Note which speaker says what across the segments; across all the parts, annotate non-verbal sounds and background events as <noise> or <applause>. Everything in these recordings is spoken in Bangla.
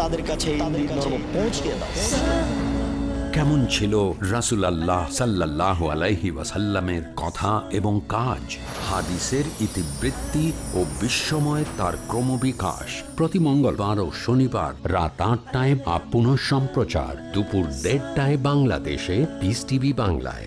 Speaker 1: তাদের কাছে পৌঁছিয়ে দাও
Speaker 2: কেমন ছিল রাসুল আল্লাহ সাল্লাহ আলাইহি ওয়াসাল্লামের কথা এবং কাজ হাদিসের ইতিবৃত্তি ও বিশ্বময় তার ক্রমবিকাশ প্রতি মঙ্গলবার ও শনিবার রাত আটটায় বা পুনঃ সম্প্রচার দুপুর দেড়টায় বাংলাদেশে বিস টিভি বাংলায়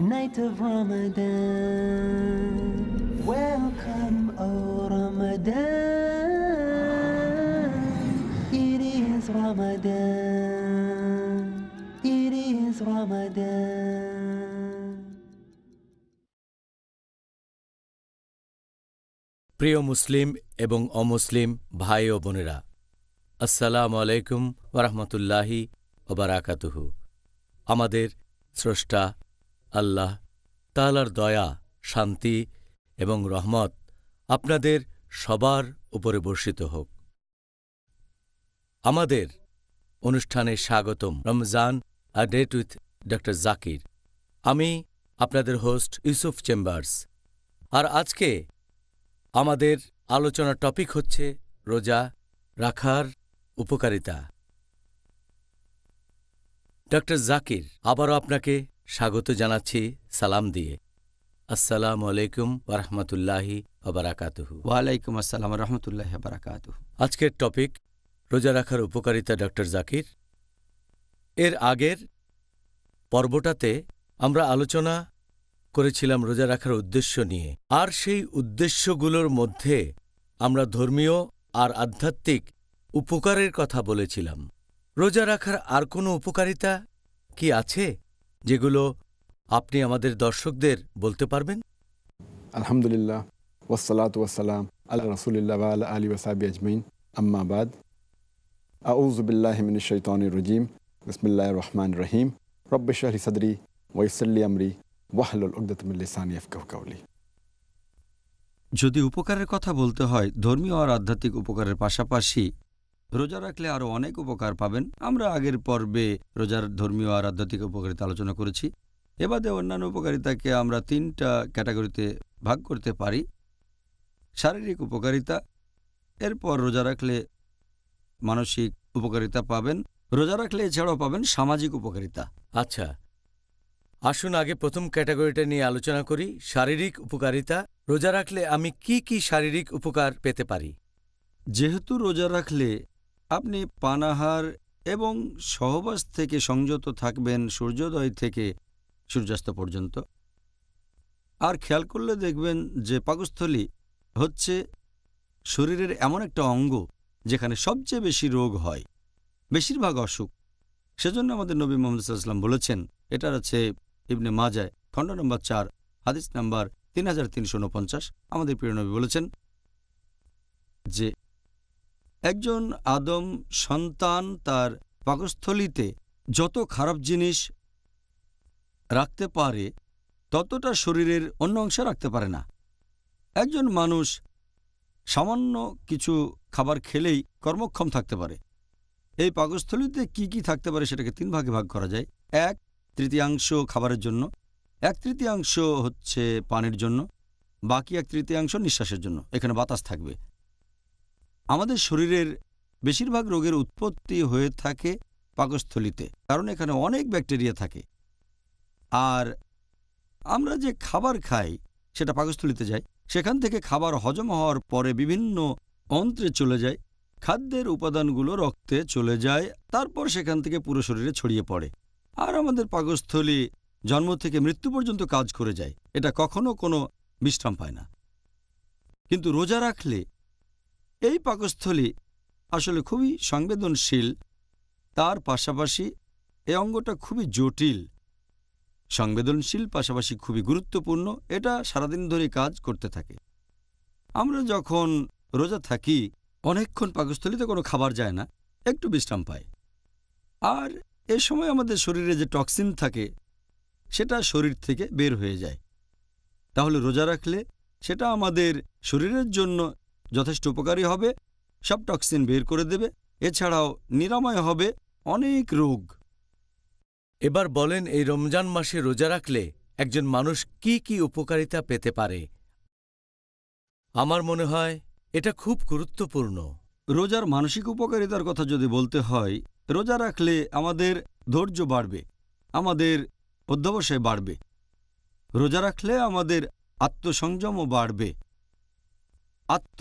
Speaker 3: night of Ramadan. Welcome, O oh Ramadan. It is Ramadan. It is Ramadan.
Speaker 4: প্রিয় মুসলিম এবং অমুসলিম ভাই ও বোনেরা আসসালাম আলাইকুম ওরহমতুল্লাহি ওবারাকাতুহু আমাদের স্রষ্টা আল্লাহ তালার দয়া শান্তি এবং রহমত আপনাদের সবার উপরে বর্ষিত হোক আমাদের অনুষ্ঠানে স্বাগতম রমজান আ ডেট উইথ ড জাকির আমি আপনাদের হোস্ট ইউসুফ চেম্বার্স আর আজকে আমাদের আলোচনার টপিক হচ্ছে রোজা রাখার উপকারিতা ড জাকির আবারও আপনাকে স্বাগত জানাচ্ছি সালাম দিয়ে আসসালাম আলাইকুম ওরহমতুল্লাহি আবরাকাতহ ওয়ালাইকুম আসসালাম রহমতুল্লাহ আবরাকাতহ আজকের টপিক রোজা রাখার উপকারিতা ডক্টর জাকির এর আগের পর্বটাতে আমরা আলোচনা করেছিলাম রোজা রাখার উদ্দেশ্য নিয়ে আর সেই উদ্দেশ্যগুলোর মধ্যে আমরা ধর্মীয় আর আধ্যাত্মিক উপকারের কথা বলেছিলাম রোজা রাখার আর কোনো উপকারিতা কি আছে যেগুলো আপনি আমাদের দর্শকদের বলতে পারবেন
Speaker 2: আলহামদুলিল্লাহ ওসালাত ওয়াসালাম আল্লাহ রসুলিল্লাহ আল্লাহ আলী ওসাবি আজমিন আম্মাবাদ আউজবিল্লাহমিন শৈতানির রজিম বিসমিল্লাহ রহমান রহিম রব্বেশ আলী সাদরি
Speaker 1: ওয়াইসল্লি আমরি ওয়াহলুল উকদতমিল্লিসানি আফকাহ কাউলি যদি উপকারের কথা বলতে হয় ধর্মীয় আর আধ্যাত্মিক উপকারের পাশাপাশি রোজা রাখলে আরও অনেক উপকার পাবেন আমরা আগের পর্বে রোজার ধর্মীয় আর আধ্যাত্মিক উপকারিতা আলোচনা করেছি এবাদে অন্যান্য উপকারিতাকে আমরা তিনটা ক্যাটাগরিতে ভাগ করতে পারি শারীরিক উপকারিতা এরপর রোজা রাখলে মানসিক উপকারিতা পাবেন রোজা রাখলে এছাড়াও পাবেন সামাজিক উপকারিতা আচ্ছা
Speaker 4: আসুন আগে প্রথম ক্যাটাগরিটা নিয়ে আলোচনা করি শারীরিক উপকারিতা রোজা রাখলে আমি কি কি শারীরিক উপকার পেতে পারি
Speaker 1: যেহেতু রোজা রাখলে আপনি পানাহার এবং সহবাস থেকে সংযত থাকবেন সূর্যোদয় থেকে সূর্যাস্ত পর্যন্ত আর খেয়াল করলে দেখবেন যে পাকস্থলী হচ্ছে শরীরের এমন একটা অঙ্গ যেখানে সবচেয়ে বেশি রোগ হয় বেশিরভাগ অসুখ সেজন্য আমাদের নবী মোহাম্মদ সাল্লাম বলেছেন এটা আছে ইবনে মাজায় খণ্ড নম্বর চার হাদিস নাম্বার তিন হাজার তিনশো উনপঞ্চাশ আমাদের প্রিয় নবী বলেছেন যে একজন আদম সন্তান তার পাকস্থলিতে যত খারাপ জিনিস রাখতে পারে ততটা শরীরের অন্য অংশে রাখতে পারে না একজন মানুষ সামান্য কিছু খাবার খেলেই কর্মক্ষম থাকতে পারে এই পাকস্থলিতে কি কি থাকতে পারে সেটাকে তিন ভাগে ভাগ করা যায় এক তৃতীয়াংশ খাবারের জন্য এক তৃতীয়াংশ হচ্ছে পানির জন্য বাকি এক তৃতীয়াংশ নিঃশ্বাসের জন্য এখানে বাতাস থাকবে আমাদের শরীরের বেশিরভাগ রোগের উৎপত্তি হয়ে থাকে পাকস্থলিতে কারণ এখানে অনেক ব্যাকটেরিয়া থাকে আর আমরা যে খাবার খাই সেটা পাকস্থলিতে যায় সেখান থেকে খাবার হজম হওয়ার পরে বিভিন্ন অন্ত্রে চলে যায় খাদ্যের উপাদানগুলো রক্তে চলে যায় তারপর সেখান থেকে পুরো শরীরে ছড়িয়ে পড়ে আর আমাদের পাকস্থলী জন্ম থেকে মৃত্যু পর্যন্ত কাজ করে যায় এটা কখনো কোনো বিশ্রাম পায় না কিন্তু রোজা রাখলে এই পাকস্থলী আসলে খুবই সংবেদনশীল তার পাশাপাশি এ অঙ্গটা খুবই জটিল সংবেদনশীল পাশাপাশি খুবই গুরুত্বপূর্ণ এটা সারাদিন ধরে কাজ করতে থাকে আমরা যখন রোজা থাকি অনেকক্ষণ পাকস্থলীতে কোনো খাবার যায় না একটু বিশ্রাম পাই আর এ সময় আমাদের শরীরে যে টক্সিন থাকে সেটা শরীর থেকে বের হয়ে যায় তাহলে রোজা রাখলে সেটা আমাদের শরীরের জন্য যথেষ্ট উপকারী হবে সব টক্সিন বের করে দেবে এছাড়াও নিরাময় হবে অনেক রোগ এবার বলেন এই রমজান মাসে
Speaker 4: রোজা রাখলে একজন মানুষ কি কি উপকারিতা পেতে পারে
Speaker 1: আমার মনে হয় এটা খুব গুরুত্বপূর্ণ রোজার মানসিক উপকারিতার কথা যদি বলতে হয় রোজা রাখলে আমাদের ধৈর্য বাড়বে আমাদের অধ্যবসায় বাড়বে রোজা রাখলে আমাদের আত্মসংযমও বাড়বে আত্ম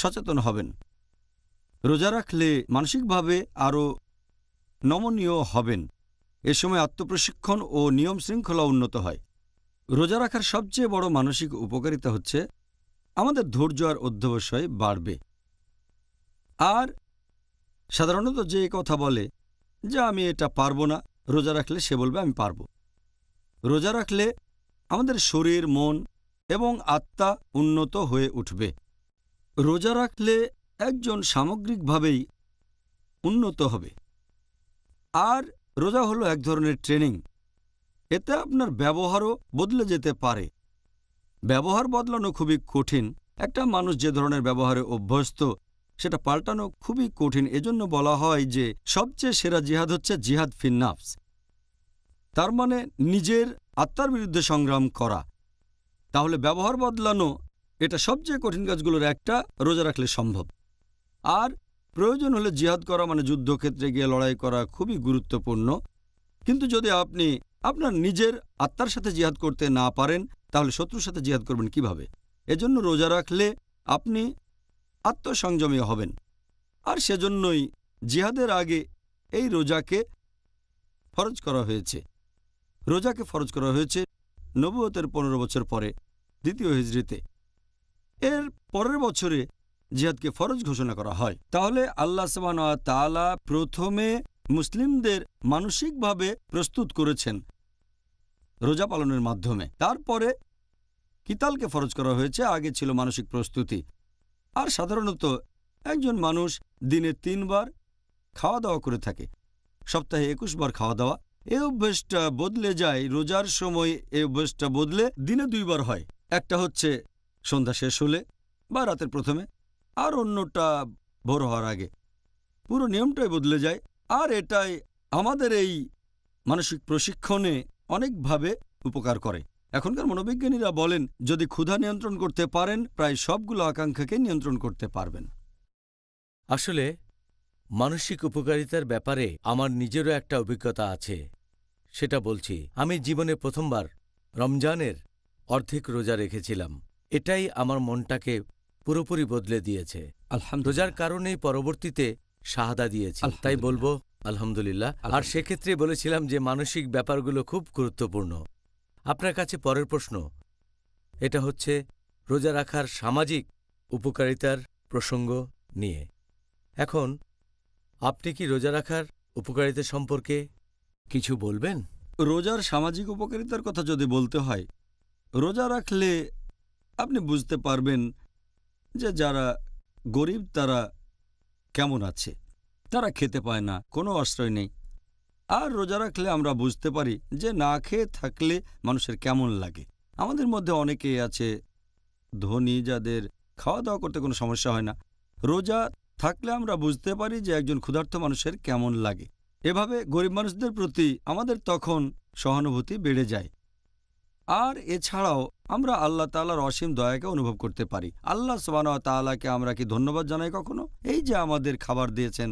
Speaker 1: সচেতন হবেন রোজা রাখলে মানসিকভাবে আরও নমনীয় হবেন এ সময় আত্মপ্রশিক্ষণ ও নিয়ম শৃঙ্খলা উন্নত হয় রোজা রাখার সবচেয়ে বড় মানসিক উপকারিতা হচ্ছে আমাদের ধৈর্য আর অধ্যবসায় বাড়বে আর সাধারণত যে কথা বলে যে আমি এটা পারব না রোজা রাখলে সে বলবে আমি পারব রোজা রাখলে আমাদের শরীর মন এবং আত্মা উন্নত হয়ে উঠবে রোজা রাখলে একজন সামগ্রিকভাবেই উন্নত হবে আর রোজা হলো এক ধরনের ট্রেনিং এতে আপনার ব্যবহারও বদলে যেতে পারে ব্যবহার বদলানো খুবই কঠিন একটা মানুষ যে ধরনের ব্যবহারে অভ্যস্ত সেটা পাল্টানো খুবই কঠিন এজন্য বলা হয় যে সবচেয়ে সেরা জিহাদ হচ্ছে জিহাদ ফিন্নাফস তার মানে নিজের আত্মার বিরুদ্ধে সংগ্রাম করা তাহলে ব্যবহার বদলানো এটা সবচেয়ে কঠিন কাজগুলোর একটা রোজা রাখলে সম্ভব আর প্রয়োজন হলে জিহাদ করা মানে যুদ্ধক্ষেত্রে গিয়ে লড়াই করা খুবই গুরুত্বপূর্ণ কিন্তু যদি আপনি আপনার নিজের আত্মার সাথে জিহাদ করতে না পারেন তাহলে শত্রুর সাথে জিহাদ করবেন কিভাবে এজন্য রোজা রাখলে আপনি আত্মসংযমী হবেন আর সেজন্যই জিহাদের আগে এই রোজাকে ফরজ করা হয়েছে রোজাকে ফরজ করা হয়েছে নবুয়তের পনেরো বছর পরে দ্বিতীয় হিজড়িতে এর পরের বছরে জিহাদকে ফরজ ঘোষণা করা হয় তাহলে আল্লাহ সাবান তালা প্রথমে মুসলিমদের মানসিকভাবে প্রস্তুত করেছেন রোজা পালনের মাধ্যমে তারপরে কিতালকে ফরজ করা হয়েছে আগে ছিল মানসিক প্রস্তুতি আর সাধারণত একজন মানুষ দিনে তিনবার খাওয়া দাওয়া করে থাকে সপ্তাহে একুশ বার খাওয়া দাওয়া এ অভ্যেসটা বদলে যায় রোজার সময় এ অভ্যেসটা বদলে দিনে দুইবার হয় একটা হচ্ছে সন্ধ্যা শেষ হলে বা রাতের প্রথমে আর অন্যটা ভোর হওয়ার আগে পুরো নিয়মটাই বদলে যায় আর এটাই আমাদের এই মানসিক প্রশিক্ষণে অনেকভাবে উপকার করে এখনকার মনোবিজ্ঞানীরা বলেন যদি ক্ষুধা নিয়ন্ত্রণ করতে পারেন প্রায় সবগুলো আকাঙ্ক্ষাকে নিয়ন্ত্রণ করতে পারবেন
Speaker 4: আসলে মানসিক উপকারিতার ব্যাপারে আমার নিজেরও একটা অভিজ্ঞতা আছে সেটা বলছি আমি জীবনে প্রথমবার রমজানের অর্ধেক রোজা রেখেছিলাম এটাই আমার মনটাকে পুরোপুরি বদলে দিয়েছে রোজার কারণেই পরবর্তীতে শাহাদা দিয়েছে তাই বলবো আলহামদুলিল্লাহ আর সেক্ষেত্রে বলেছিলাম যে মানসিক ব্যাপারগুলো খুব গুরুত্বপূর্ণ আপনার কাছে পরের প্রশ্ন এটা হচ্ছে রোজা রাখার সামাজিক উপকারিতার প্রসঙ্গ নিয়ে এখন
Speaker 1: আপনি কি রোজা রাখার উপকারিতা সম্পর্কে কিছু বলবেন রোজার সামাজিক উপকারিতার কথা যদি বলতে হয় রোজা রাখলে আপনি বুঝতে পারবেন যে যারা গরিব তারা কেমন আছে তারা খেতে পায় না কোনো আশ্রয় নেই আর রোজা রাখলে আমরা বুঝতে পারি যে না খেয়ে থাকলে মানুষের কেমন লাগে আমাদের মধ্যে অনেকেই আছে ধনী যাদের খাওয়া দাওয়া করতে কোনো সমস্যা হয় না রোজা থাকলে আমরা বুঝতে পারি যে একজন ক্ষুধার্ত মানুষের কেমন লাগে এভাবে গরিব মানুষদের প্রতি আমাদের তখন সহানুভূতি বেড়ে যায় আর এছাড়াও আমরা আল্লাহ তালার অসীম দয়াকে অনুভব করতে পারি আল্লাহ সোবানা তালাকে আমরা কি ধন্যবাদ জানাই কখনো এই যে আমাদের খাবার দিয়েছেন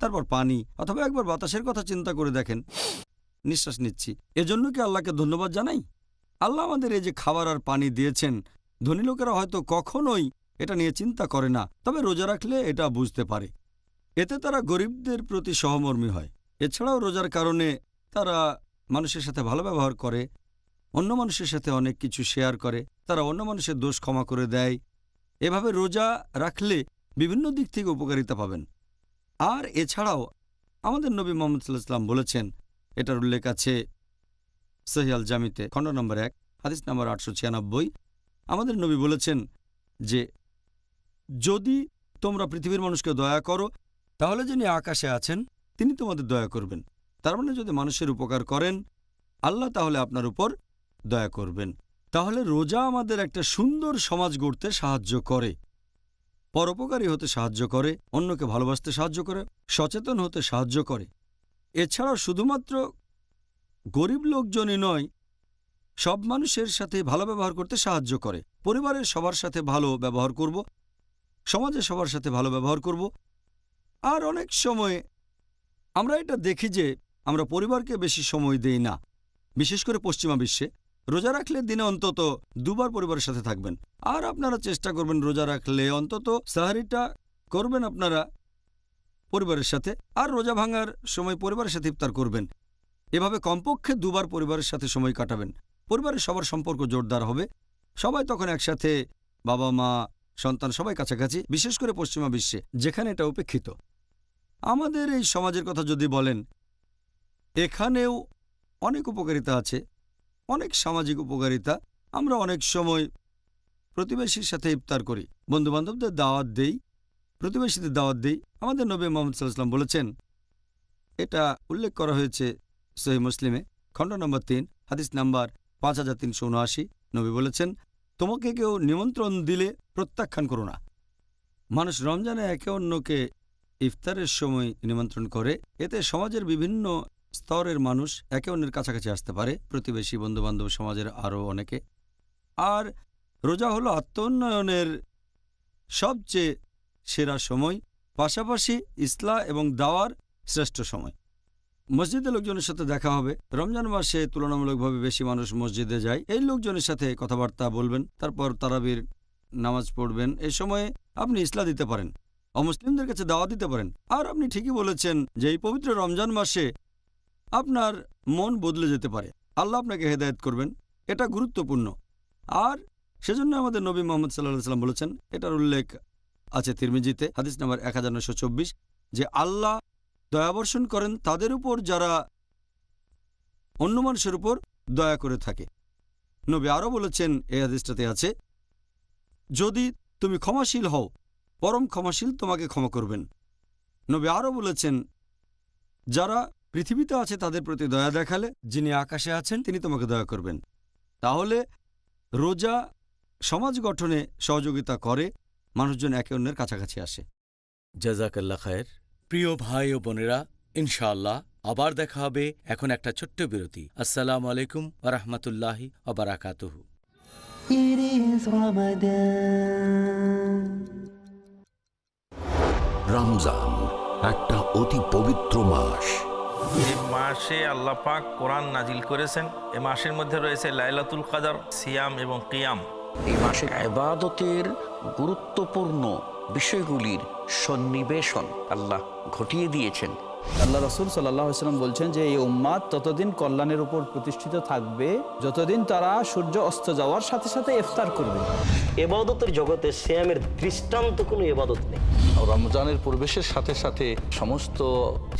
Speaker 1: তারপর পানি অথবা একবার বাতাসের কথা চিন্তা করে দেখেন নিঃশ্বাস নিচ্ছি এজন্য কি আল্লাহকে ধন্যবাদ জানাই আল্লাহ আমাদের এই যে খাবার আর পানি দিয়েছেন ধনী লোকেরা হয়তো কখনোই এটা নিয়ে চিন্তা করে না তবে রোজা রাখলে এটা বুঝতে পারে এতে তারা গরিবদের প্রতি সহমর্মী হয় এছাড়াও রোজার কারণে তারা মানুষের সাথে ভালো ব্যবহার করে অন্য মানুষের সাথে অনেক কিছু শেয়ার করে তারা অন্য মানুষের দোষ ক্ষমা করে দেয় এভাবে রোজা রাখলে বিভিন্ন দিক থেকে উপকারিতা পাবেন আর এছাড়াও আমাদের নবী মোহাম্মদ সাল্লাহাম বলেছেন এটার উল্লেখ আছে সহিয়াল জামিতে খণ্ড নম্বর এক হাদিস নম্বর আটশো ছিয়ানব্বই আমাদের নবী বলেছেন যে যদি তোমরা পৃথিবীর মানুষকে দয়া করো তাহলে যিনি আকাশে আছেন তিনি তোমাদের দয়া করবেন তার মানে যদি মানুষের উপকার করেন আল্লাহ তাহলে আপনার উপর দয়া করবেন তাহলে রোজা আমাদের একটা সুন্দর সমাজ গড়তে সাহায্য করে পরোপকারী হতে সাহায্য করে অন্যকে ভালোবাসতে সাহায্য করে সচেতন হতে সাহায্য করে এছাড়াও শুধুমাত্র গরিব লোকজনই নয় সব মানুষের সাথে ভালো ব্যবহার করতে সাহায্য করে পরিবারের সবার সাথে ভালো ব্যবহার করব সমাজে সবার সাথে ভালো ব্যবহার করব আর অনেক সময়ে আমরা এটা দেখি যে আমরা পরিবারকে বেশি সময় দেই না বিশেষ করে পশ্চিমা বিশ্বে রোজা রাখলে দিনে অন্তত দুবার পরিবারের সাথে থাকবেন আর আপনারা চেষ্টা করবেন রোজা রাখলে অন্তত সাহারিটা করবেন আপনারা পরিবারের সাথে আর রোজা ভাঙার সময় পরিবারের সাথে ইফতার করবেন এভাবে কমপক্ষে দুবার পরিবারের সাথে সময় কাটাবেন পরিবারের সবার সম্পর্ক জোরদার হবে সবাই তখন একসাথে বাবা মা সন্তান সবাই কাছাকাছি বিশেষ করে পশ্চিমা বিশ্বে যেখানে এটা উপেক্ষিত আমাদের এই সমাজের কথা যদি বলেন এখানেও অনেক উপকারিতা আছে অনেক সামাজিক উপকারিতা আমরা অনেক সময় প্রতিবেশীর সাথে ইফতার করি বন্ধুবান্ধবদের দাওয়াত দেই প্রতিবেশীদের দাওয়াত দেই আমাদের নবী মোহাম্মদ সাল্লাম বলেছেন এটা উল্লেখ করা হয়েছে সহি মুসলিমে খণ্ড নম্বর তিন হাদিস নাম্বার পাঁচ হাজার তিনশো উনআশি নবী বলেছেন তোমাকে কেউ নিমন্ত্রণ দিলে প্রত্যাখ্যান করো না মানুষ রমজানে একে অন্যকে ইফতারের সময় নিমন্ত্রণ করে এতে সমাজের বিভিন্ন স্তরের মানুষ একে অন্যের কাছাকাছি আসতে পারে প্রতিবেশী বন্ধুবান্ধব সমাজের আরও অনেকে আর রোজা হলো আত্মোন্নয়নের সবচেয়ে সেরা সময় পাশাপাশি ইসলা এবং দাওয়ার শ্রেষ্ঠ সময় মসজিদে লোকজনের সাথে দেখা হবে রমজান মাসে তুলনামূলকভাবে বেশি মানুষ মসজিদে যায় এই লোকজনের সাথে কথাবার্তা বলবেন তারপর তারাবির নামাজ পড়বেন এ সময়ে আপনি ইসলা দিতে পারেন অমুসলিমদের কাছে দাওয়া দিতে পারেন আর আপনি ঠিকই বলেছেন যে এই পবিত্র রমজান মাসে আপনার মন বদলে যেতে পারে আল্লাহ আপনাকে হেদায়ত করবেন এটা গুরুত্বপূর্ণ আর সেজন্য আমাদের নবী মোহাম্মদ সাল্লাহ সাল্লাম বলেছেন এটার উল্লেখ আছে তিরমিজিতে হাদিস নাম্বার এক যে আল্লাহ দয়াবর্ষণ করেন তাদের উপর যারা অন্য মানুষের উপর দয়া করে থাকে নবী আরও বলেছেন এই আদেশটাতে আছে যদি তুমি ক্ষমাশীল হও পরম ক্ষমাশীল তোমাকে ক্ষমা করবেন নবী আরও বলেছেন যারা পৃথিবীতে আছে তাদের প্রতি দয়া দেখালে যিনি আকাশে আছেন তিনি তোমাকে দয়া করবেন তাহলে রোজা সমাজ গঠনে সহযোগিতা করে মানুষজন একে অন্যের কাছাকাছি আসে জাজাকাল্লা খায়ের প্রিয়
Speaker 4: ভাই ও বোনেরা ইনশাআল্লাহ আবার দেখা হবে এখন একটা ছোট্ট বিরতি আসসালাম আলাইকুম আরহামতুল্লাহি আবরাকাতহ
Speaker 2: রমজান একটা অতি পবিত্র মাস
Speaker 1: যে মাসে আল্লাহ পাক কোরআন নাজিল করেছেন এ মাসের মধ্যে রয়েছে লাইলাতুল কাদার সিয়াম এবং কিয়াম
Speaker 2: এই মাসে আবাদতের
Speaker 1: গুরুত্বপূর্ণ বিষয়গুলির সন্নিবেশন আল্লাহ ঘটিয়ে দিয়েছেন আল্লাহ রসুল সাল্লাম বলছেন যে এই উম্মাদ ততদিন কল্যাণের উপর প্রতিষ্ঠিত থাকবে যতদিন তারা সূর্য অস্ত যাওয়ার সাথে সাথে ইফতার করবে এবাদতের জগতে শ্যামের দৃষ্টান্ত কোনো এবাদত নেই রমজানের প্রবেশের সাথে সাথে
Speaker 4: সমস্ত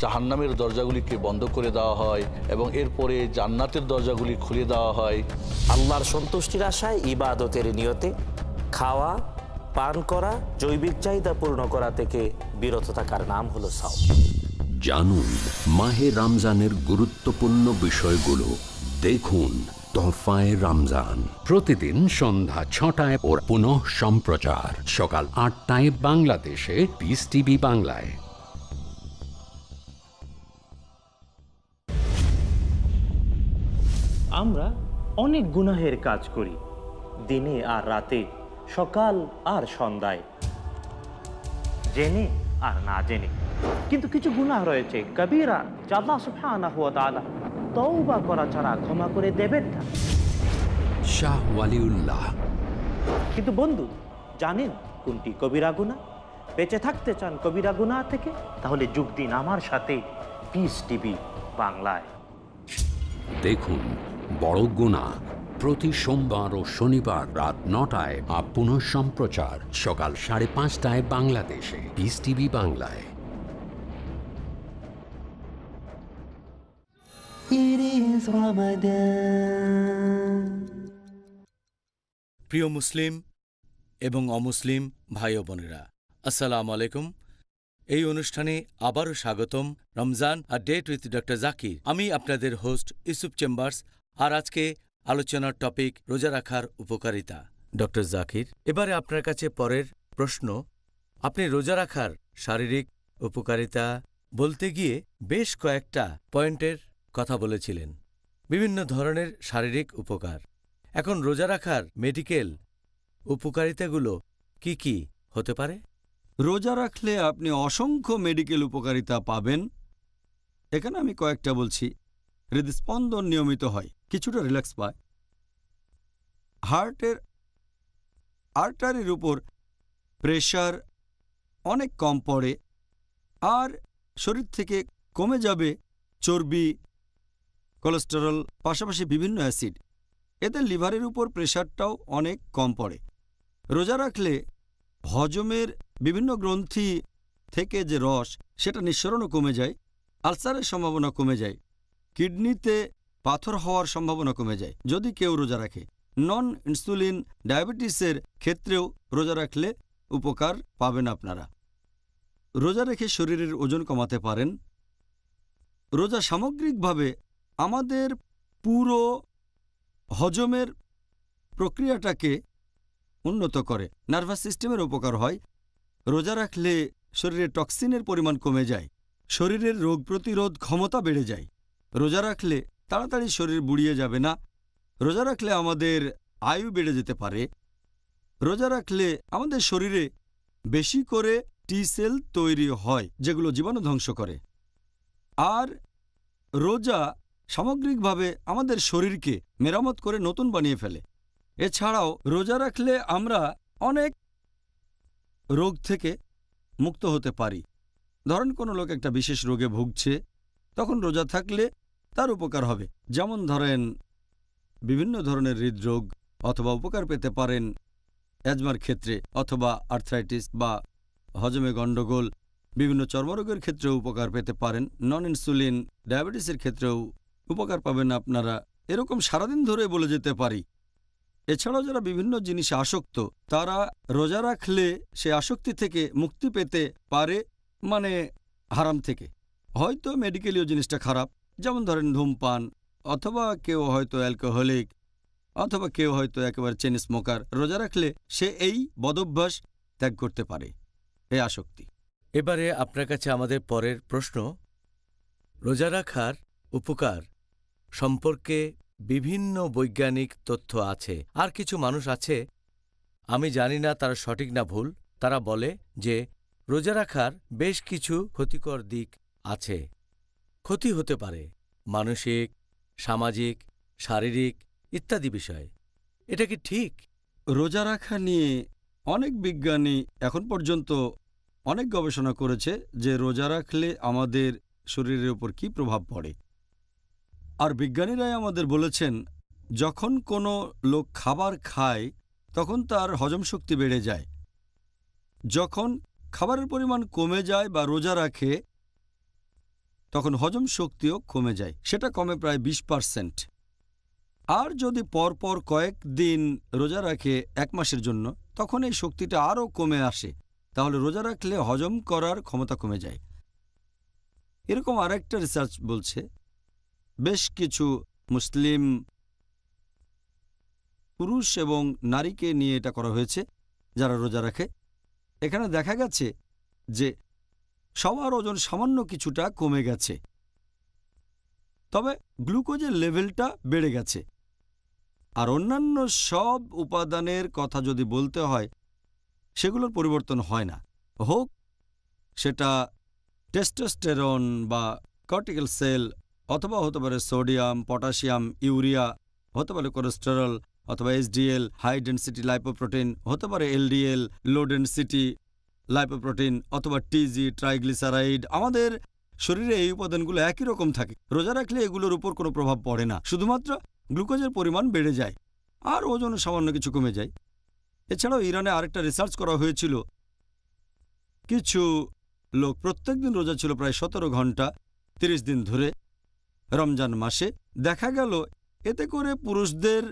Speaker 4: জাহান্নামের দরজাগুলিকে বন্ধ করে দেওয়া হয় এবং এরপরে জান্নাতের দরজাগুলি খুলে দেওয়া হয় আল্লাহর সন্তুষ্টির আশায় ইবাদতের নিয়তে খাওয়া পান করা জৈবিক চাহিদা পূর্ণ করা থেকে বিরত থাকার নাম হলো সাও
Speaker 2: জানুন মাহে রমজানের গুরুত্বপূর্ণ বিষয়গুলো দেখুন তোহফায় রমজান প্রতিদিন সন্ধ্যা ছটায় ওর পুনঃ সম্প্রচার সকাল আটটায় বাংলাদেশে পিস টিভি বাংলায়
Speaker 4: আমরা অনেক গুনাহের কাজ করি দিনে আর রাতে সকাল আর সন্ধ্যায় জেনে আর না জেনে
Speaker 3: কিন্তু কিছু গুণাহ রয়েছে কবিরা চাঁদা সুফা আনা হুয়া তালা বা করা ছাড়া ক্ষমা করে দেবেন না
Speaker 4: শাহ ওয়ালিউল্লাহ কিন্তু বন্ধু জানেন কোনটি কবিরা গুণা বেঁচে থাকতে চান কবিরা গুণা থেকে তাহলে যোগ দিন আমার সাথে পিস টিভি বাংলায়
Speaker 2: দেখুন বড় গুণা প্রতি সোমবার ও শনিবার রাত নটায় বা পুনঃ সম্প্রচার সকাল সাড়ে পাঁচটায় বাংলাদেশে বিস টিভি বাংলায়
Speaker 4: প্রিয় মুসলিম এবং অমুসলিম ভাই বোনেরা আসসালাম আলাইকুম এই অনুষ্ঠানে আবারও স্বাগতম রমজান আর ডেট উইথ ডক্টর জাকির আমি আপনাদের হোস্ট ইউসুফ চেম্বার্স আর আজকে আলোচনার টপিক রোজা রাখার উপকারিতা ডক্টর জাকির এবারে আপনার কাছে পরের প্রশ্ন আপনি রোজা রাখার শারীরিক উপকারিতা বলতে গিয়ে বেশ কয়েকটা পয়েন্টের কথা বলেছিলেন বিভিন্ন ধরনের শারীরিক উপকার এখন রোজা রাখার মেডিকেল উপকারিতাগুলো
Speaker 1: কি কি হতে পারে রোজা রাখলে আপনি অসংখ্য মেডিকেল উপকারিতা পাবেন এখানে আমি কয়েকটা বলছি হৃদস্পন্দন নিয়মিত হয় কিছুটা রিল্যাক্স পায় হার্টের আর্টারির উপর প্রেশার অনেক কম পড়ে আর শরীর থেকে কমে যাবে চর্বি কোলেস্টেরল পাশাপাশি বিভিন্ন অ্যাসিড এতে লিভারের উপর প্রেশারটাও অনেক কম পড়ে রোজা রাখলে হজমের বিভিন্ন গ্রন্থি থেকে যে রস সেটা নিঃসরণও কমে যায় আলসারের সম্ভাবনা কমে যায় কিডনিতে পাথর হওয়ার সম্ভাবনা কমে যায় যদি কেউ রোজা রাখে নন ইনসুলিন ডায়াবেটিসের ক্ষেত্রেও রোজা রাখলে উপকার পাবেন আপনারা রোজা রেখে শরীরের ওজন কমাতে পারেন রোজা সামগ্রিকভাবে আমাদের পুরো হজমের প্রক্রিয়াটাকে উন্নত করে নার্ভাস সিস্টেমের উপকার হয় রোজা রাখলে শরীরে টক্সিনের পরিমাণ কমে যায় শরীরের রোগ প্রতিরোধ ক্ষমতা বেড়ে যায় রোজা রাখলে তাড়াতাড়ি শরীর বুড়িয়ে যাবে না রোজা রাখলে আমাদের আয়ু বেড়ে যেতে পারে রোজা রাখলে আমাদের শরীরে বেশি করে টি সেল তৈরি হয় যেগুলো জীবাণু ধ্বংস করে আর রোজা সামগ্রিকভাবে আমাদের শরীরকে মেরামত করে নতুন বানিয়ে ফেলে এছাড়াও রোজা রাখলে আমরা অনেক রোগ থেকে মুক্ত হতে পারি ধরেন কোনো লোক একটা বিশেষ রোগে ভুগছে তখন রোজা থাকলে তার উপকার হবে যেমন ধরেন বিভিন্ন ধরনের হৃদরোগ অথবা উপকার পেতে পারেন অ্যাজমার ক্ষেত্রে অথবা আর্থ্রাইটিস বা হজমে গণ্ডগোল বিভিন্ন চর্মরোগের ক্ষেত্রেও উপকার পেতে পারেন নন ইনসুলিন ডায়াবেটিসের ক্ষেত্রেও উপকার পাবেন আপনারা এরকম সারাদিন ধরে বলে যেতে পারি এছাড়াও যারা বিভিন্ন জিনিসে আসক্ত তারা রোজা রাখলে সে আসক্তি থেকে মুক্তি পেতে পারে মানে হারাম থেকে হয়তো মেডিকেলীয় জিনিসটা খারাপ যেমন ধরেন ধূমপান অথবা কেউ হয়তো অ্যালকোহলিক অথবা কেউ হয়তো একেবারে চেন স্মোকার রোজা রাখলে সে এই বদভ্যাস ত্যাগ করতে পারে এ আসক্তি এবারে আপনার কাছে আমাদের পরের
Speaker 4: প্রশ্ন রোজা রাখার উপকার সম্পর্কে বিভিন্ন বৈজ্ঞানিক তথ্য আছে আর কিছু মানুষ আছে আমি জানি না তারা সঠিক না ভুল তারা বলে যে রোজা রাখার বেশ কিছু ক্ষতিকর দিক আছে ক্ষতি হতে পারে মানসিক সামাজিক
Speaker 1: শারীরিক ইত্যাদি বিষয়ে এটা কি ঠিক রোজা রাখা নিয়ে অনেক বিজ্ঞানী এখন পর্যন্ত অনেক গবেষণা করেছে যে রোজা রাখলে আমাদের শরীরের ওপর কি প্রভাব পড়ে আর বিজ্ঞানীরাই আমাদের বলেছেন যখন কোনো লোক খাবার খায় তখন তার হজম শক্তি বেড়ে যায় যখন খাবারের পরিমাণ কমে যায় বা রোজা রাখে তখন হজম শক্তিও কমে যায় সেটা কমে প্রায় বিশ পারসেন্ট আর যদি পরপর কয়েক দিন রোজা রাখে এক মাসের জন্য তখন এই শক্তিটা আরও কমে আসে তাহলে রোজা রাখলে হজম করার ক্ষমতা কমে যায় এরকম আরেকটা রিসার্চ বলছে বেশ কিছু মুসলিম পুরুষ এবং নারীকে নিয়ে এটা করা হয়েছে যারা রোজা রাখে এখানে দেখা গেছে যে সবার ওজন সামান্য কিছুটা কমে গেছে তবে গ্লুকোজের লেভেলটা বেড়ে গেছে আর অন্যান্য সব উপাদানের কথা যদি বলতে হয় সেগুলোর পরিবর্তন হয় না হোক সেটা টেস্টোস্টেরন বা কর্টিক্যাল সেল অথবা হতে পারে সোডিয়াম পটাশিয়াম ইউরিয়া হতে পারে কোলেস্টেরল অথবা এসডিএল হাই ডেন্সিটি লাইপোপ্রোটিন হতে পারে এলডিএল লো ডেন্সিটি লাইপোপ্রোটিন অথবা টিজি ট্রাইগ্লিসারাইড আমাদের শরীরে এই উপাদানগুলো একই রকম থাকে রোজা রাখলে এগুলোর উপর কোনো প্রভাব পড়ে না শুধুমাত্র গ্লুকোজের পরিমাণ বেড়ে যায় আর ওজন সামান্য কিছু কমে যায় এছাড়াও ইরানে আরেকটা রিসার্চ করা হয়েছিল কিছু লোক প্রত্যেক দিন রোজা ছিল প্রায় সতেরো ঘন্টা ৩০ দিন ধরে রমজান মাসে দেখা গেল এতে করে পুরুষদের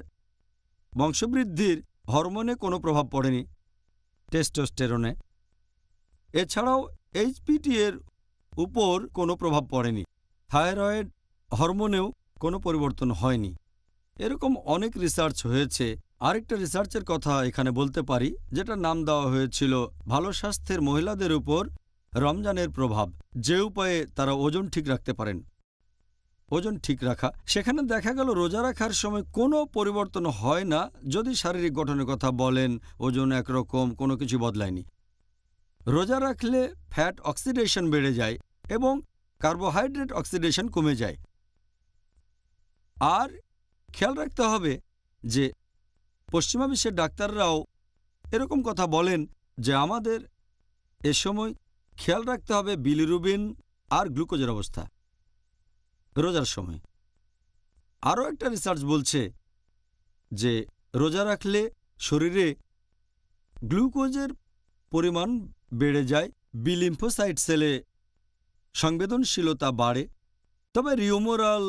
Speaker 1: বংশবৃদ্ধির হরমোনে কোনো প্রভাব পড়েনি টেস্টোস্টেরনে এছাড়াও এইচপিটি এর উপর কোনো প্রভাব পড়েনি থায়রয়েড হরমোনেও কোনো পরিবর্তন হয়নি এরকম অনেক রিসার্চ হয়েছে আরেকটা রিসার্চের কথা এখানে বলতে পারি যেটা নাম দেওয়া হয়েছিল ভালো স্বাস্থ্যের মহিলাদের উপর রমজানের প্রভাব যে উপায়ে তারা ওজন ঠিক রাখতে পারেন ওজন ঠিক রাখা সেখানে দেখা গেল রোজা রাখার সময় কোনো পরিবর্তন হয় না যদি শারীরিক গঠনের কথা বলেন ওজন একরকম কোনো কিছু বদলায়নি রোজা রাখলে ফ্যাট অক্সিডেশন বেড়ে যায় এবং কার্বোহাইড্রেট অক্সিডেশন কমে যায় আর খেয়াল রাখতে হবে যে পশ্চিমা বিশ্বের ডাক্তাররাও এরকম কথা বলেন যে আমাদের এ সময় খেয়াল রাখতে হবে বিলিরুবিন আর গ্লুকোজের অবস্থা রোজার সময় আরও একটা রিসার্চ বলছে যে রোজা রাখলে শরীরে গ্লুকোজের পরিমাণ বেড়ে যায় বিলিম্ফোসাইট সেলে সংবেদনশীলতা বাড়ে তবে রিউমোরাল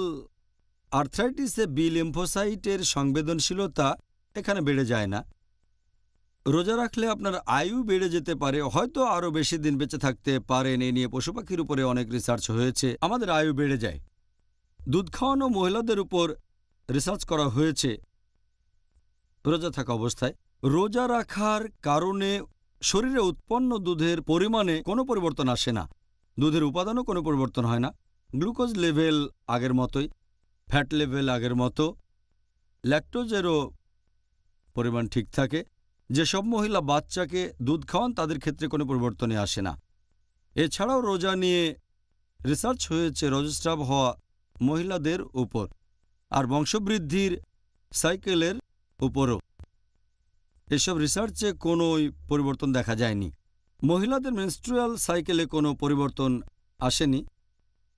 Speaker 1: আর্থ্রাইটিসে বিলিম্ফোসাইটের সংবেদনশীলতা এখানে বেড়ে যায় না রোজা রাখলে আপনার আয়ু বেড়ে যেতে পারে হয়তো আরও বেশি দিন বেঁচে থাকতে পারেন এ নিয়ে পশু পাখির উপরে অনেক রিসার্চ হয়েছে আমাদের আয়ু বেড়ে যায় দুধ খাওয়ানো মহিলাদের উপর রিসার্চ করা হয়েছে রোজা থাকা অবস্থায় রোজা রাখার কারণে শরীরে উৎপন্ন দুধের পরিমাণে কোনো পরিবর্তন আসে না দুধের উপাদানও কোনো পরিবর্তন হয় না গ্লুকোজ লেভেল আগের মতোই ফ্যাট লেভেল আগের মতো ল্যাকটোজেরও পরিমাণ ঠিক থাকে যেসব মহিলা বাচ্চাকে দুধ খাওয়ান তাদের ক্ষেত্রে কোনো পরিবর্তনে আসে না এছাড়াও রোজা নিয়ে রিসার্চ হয়েছে রজিস্ট্রাব হওয়া মহিলাদের উপর আর বংশবৃদ্ধির সাইকেলের উপরও এসব রিসার্চে কোনো পরিবর্তন দেখা যায়নি মহিলাদের মেনস্ট্রুয়াল সাইকেলে কোনো পরিবর্তন আসেনি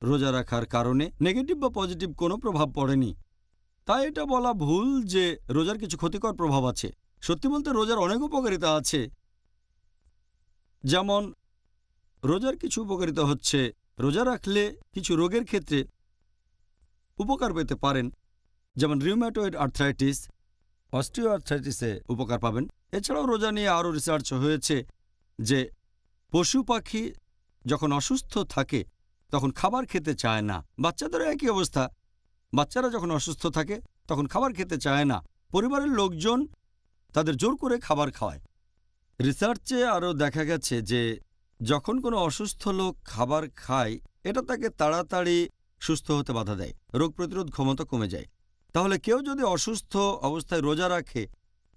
Speaker 1: রোজা রাখার কারণে নেগেটিভ বা পজিটিভ কোনো প্রভাব পড়েনি তাই এটা বলা ভুল যে রোজার কিছু ক্ষতিকর প্রভাব আছে সত্যি বলতে রোজার অনেক উপকারিতা আছে যেমন রোজার কিছু উপকারিতা হচ্ছে রোজা রাখলে কিছু রোগের ক্ষেত্রে উপকার পেতে পারেন যেমন রিউম্যাটোয়েড আর্থ্রাইটিস অস্ট্রিও উপকার পাবেন এছাড়াও রোজা নিয়ে আরও রিসার্চ হয়েছে যে পশু পাখি যখন অসুস্থ থাকে তখন খাবার খেতে চায় না বাচ্চাদেরও একই অবস্থা বাচ্চারা যখন অসুস্থ থাকে তখন খাবার খেতে চায় না পরিবারের লোকজন তাদের জোর করে খাবার খাওয়ায় রিসার্চে আরও দেখা গেছে যে যখন কোনো অসুস্থ লোক খাবার খায় এটা তাকে তাড়াতাড়ি সুস্থ হতে বাধা দেয় রোগ প্রতিরোধ ক্ষমতা কমে যায় তাহলে কেউ যদি অসুস্থ অবস্থায় রোজা রাখে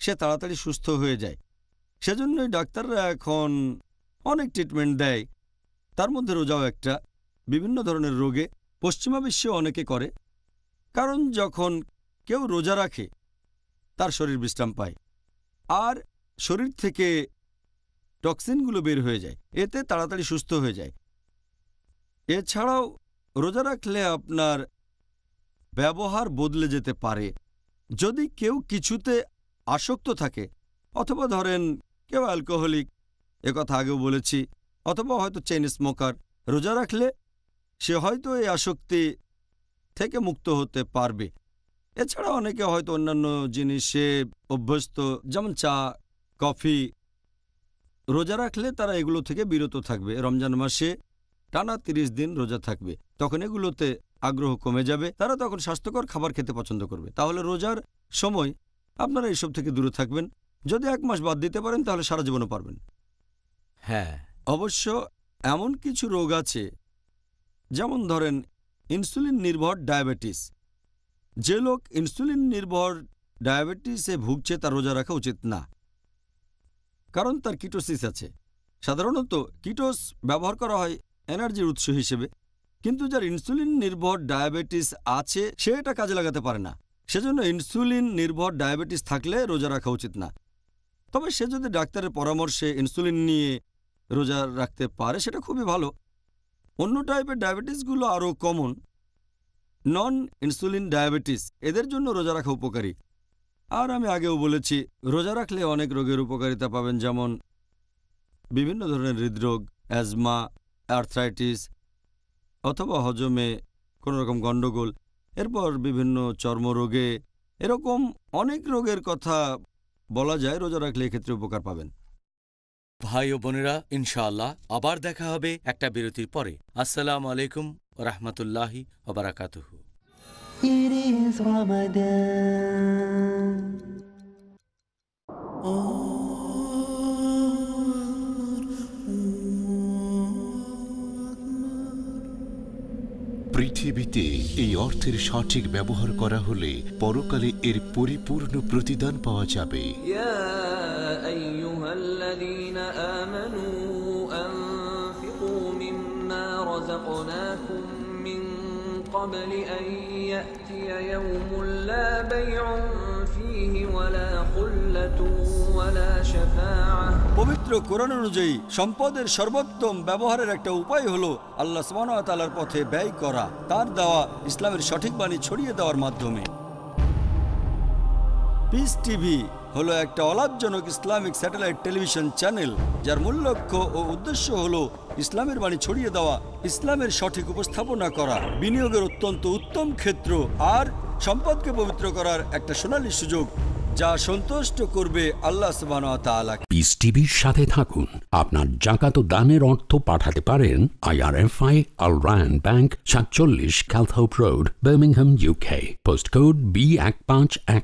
Speaker 1: সে তাড়াতাড়ি সুস্থ হয়ে যায় সেজন্যই ডাক্তাররা এখন অনেক ট্রিটমেন্ট দেয় তার মধ্যে রোজাও একটা বিভিন্ন ধরনের রোগে পশ্চিমা বিশ্বে অনেকে করে কারণ যখন কেউ রোজা রাখে তার শরীর বিশ্রাম পায় আর শরীর থেকে টক্সিনগুলো বের হয়ে যায় এতে তাড়াতাড়ি সুস্থ হয়ে যায় এছাড়াও রোজা রাখলে আপনার ব্যবহার বদলে যেতে পারে যদি কেউ কিছুতে আসক্ত থাকে অথবা ধরেন কেউ অ্যালকোহলিক কথা আগেও বলেছি অথবা হয়তো চেন স্মোকার রোজা রাখলে সে হয়তো এই আসক্তি থেকে মুক্ত হতে পারবে এছাড়া অনেকে হয়তো অন্যান্য জিনিসে অভ্যস্ত যেমন চা কফি রোজা রাখলে তারা এগুলো থেকে বিরত থাকবে রমজান মাসে টানা ৩০ দিন রোজা থাকবে তখন এগুলোতে আগ্রহ কমে যাবে তারা তখন স্বাস্থ্যকর খাবার খেতে পছন্দ করবে তাহলে রোজার সময় আপনারা এসব থেকে দূরে থাকবেন যদি এক মাস বাদ দিতে পারেন তাহলে সারা জীবনও পারবেন হ্যাঁ অবশ্য এমন কিছু রোগ আছে যেমন ধরেন ইনসুলিন নির্ভর ডায়াবেটিস যে লোক ইনসুলিন নির্ভর ডায়াবেটিসে ভুগছে তার রোজা রাখা উচিত না কারণ তার কিটোসিস আছে সাধারণত কিটোস ব্যবহার করা হয় এনার্জির উৎস হিসেবে কিন্তু যার ইনসুলিন নির্ভর ডায়াবেটিস আছে সে এটা কাজে লাগাতে পারে না সেজন্য ইনসুলিন নির্ভর ডায়াবেটিস থাকলে রোজা রাখা উচিত না তবে সে যদি ডাক্তারের পরামর্শে ইনসুলিন নিয়ে রোজা রাখতে পারে সেটা খুবই ভালো অন্য টাইপের ডায়াবেটিসগুলো আরও কমন নন ইনসুলিন ডায়াবেটিস এদের জন্য রোজা রাখা উপকারী আর আমি আগেও বলেছি রোজা রাখলে অনেক রোগের উপকারিতা পাবেন যেমন বিভিন্ন ধরনের হৃদরোগ অ্যাজমা আর্থ্রাইটিস অথবা হজমে কোনো রকম গণ্ডগোল এরপর বিভিন্ন চর্মরোগে এরকম অনেক রোগের কথা বলা যায় রোজা রাখলে এক্ষেত্রে উপকার পাবেন
Speaker 4: ভাই ও বোনেরা ইনশাআল্লাহ আবার দেখা হবে একটা বিরতির পরে আসসালাম আলাইকুম রহমতুল্লাহি ওবরাকাতুহ
Speaker 3: Oh
Speaker 2: পৃথিবীতে এই অর্থের সঠিক ব্যবহার করা হলে পরকালে এর পরিপূর্ণ প্রতিদান পাওয়া যাবে
Speaker 3: قبل أن يأتي يوم لا بيع فيه ولا خلق
Speaker 1: পবিত্র কোরআন অনুযায়ী সম্পদের সর্বোত্তম ব্যবহারের একটা উপায় হলো আল্লাহ স্মানার পথে ব্যয় করা তার দেওয়া ইসলামের সঠিক বাণী ছড়িয়ে দেওয়ার মাধ্যমে পিস টিভি হলো একটা অলাভজনক ইসলামিক স্যাটেলাইট টেলিভিশন চ্যানেল যার মূল লক্ষ্য ও উদ্দেশ্য হলো ইসলামের বাণী ছড়িয়ে দেওয়া ইসলামের সঠিক উপস্থাপনা করা বিনিয়োগের অত্যন্ত উত্তম ক্ষেত্র আর সম্পদকে পবিত্র করার একটা সোনালী সুযোগ যা সন্তুষ্ট করবে আল্লাহ
Speaker 2: পিস টিভির সাথে থাকুন আপনার জাকাত দানের অর্থ পাঠাতে পারেন আই আল রায়ন ব্যাংক সাতচল্লিশ Calthorpe road Birmingham UK post code B এক পাঁচ এক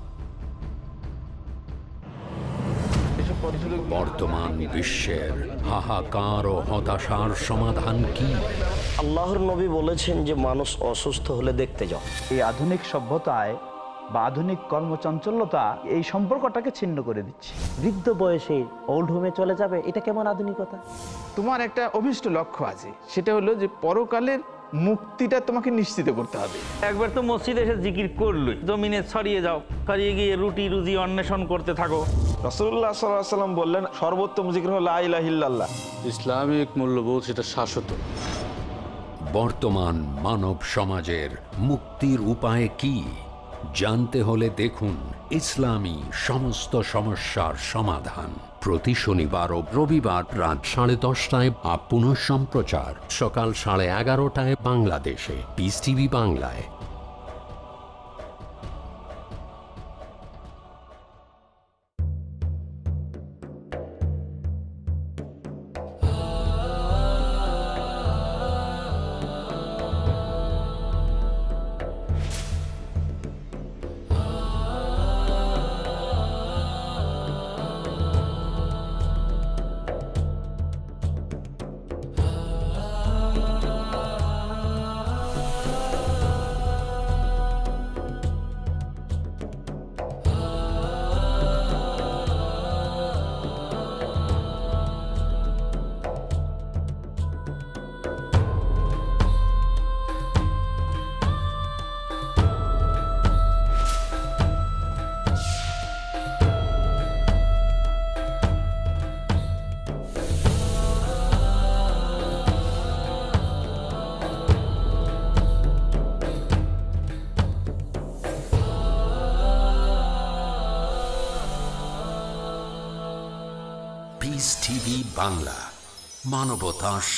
Speaker 2: বর্তমান বিশ্বের হাহাকার ও হতাশার সমাধান
Speaker 1: কি আল্লাহর নবী বলেছেন যে মানুষ অসুস্থ হলে দেখতে যাও এই আধুনিক সভ্যতায় বা আধুনিক কর্মচঞ্চলতা এই সম্পর্কটাকে ছিন্ন করে দিচ্ছে
Speaker 4: বৃদ্ধ বয়সে
Speaker 3: ওল্ড হোমে চলে যাবে এটা কেমন আধুনিকতা
Speaker 4: তোমার একটা অভিষ্ট লক্ষ্য আছে সেটা হলো যে পরকালের মুক্তিটা তোমাকে নিশ্চিত করতে হবে
Speaker 1: একবার তো মসজিদ এসে জিকির করলই জমিনে ছড়িয়ে যাও ছড়িয়ে গিয়ে রুটি রুজি অন্বেষণ করতে থাকো রসুল্লাহ সাল্লাম বললেন সর্বোত্তম জিকির হল আল্লাহ ইসলামিক মূল্যবোধ সেটা শাশ্বত
Speaker 2: বর্তমান মানব সমাজের মুক্তির উপায় কি জানতে হলে দেখুন ইসলামী সমস্ত সমস্যার সমাধান প্রতি শনিবার ও রবিবার রাত সাড়ে দশটায় আপ পুনঃ সম্প্রচার সকাল সাড়ে এগারোটায় বাংলাদেশে বিস টিভি বাংলায়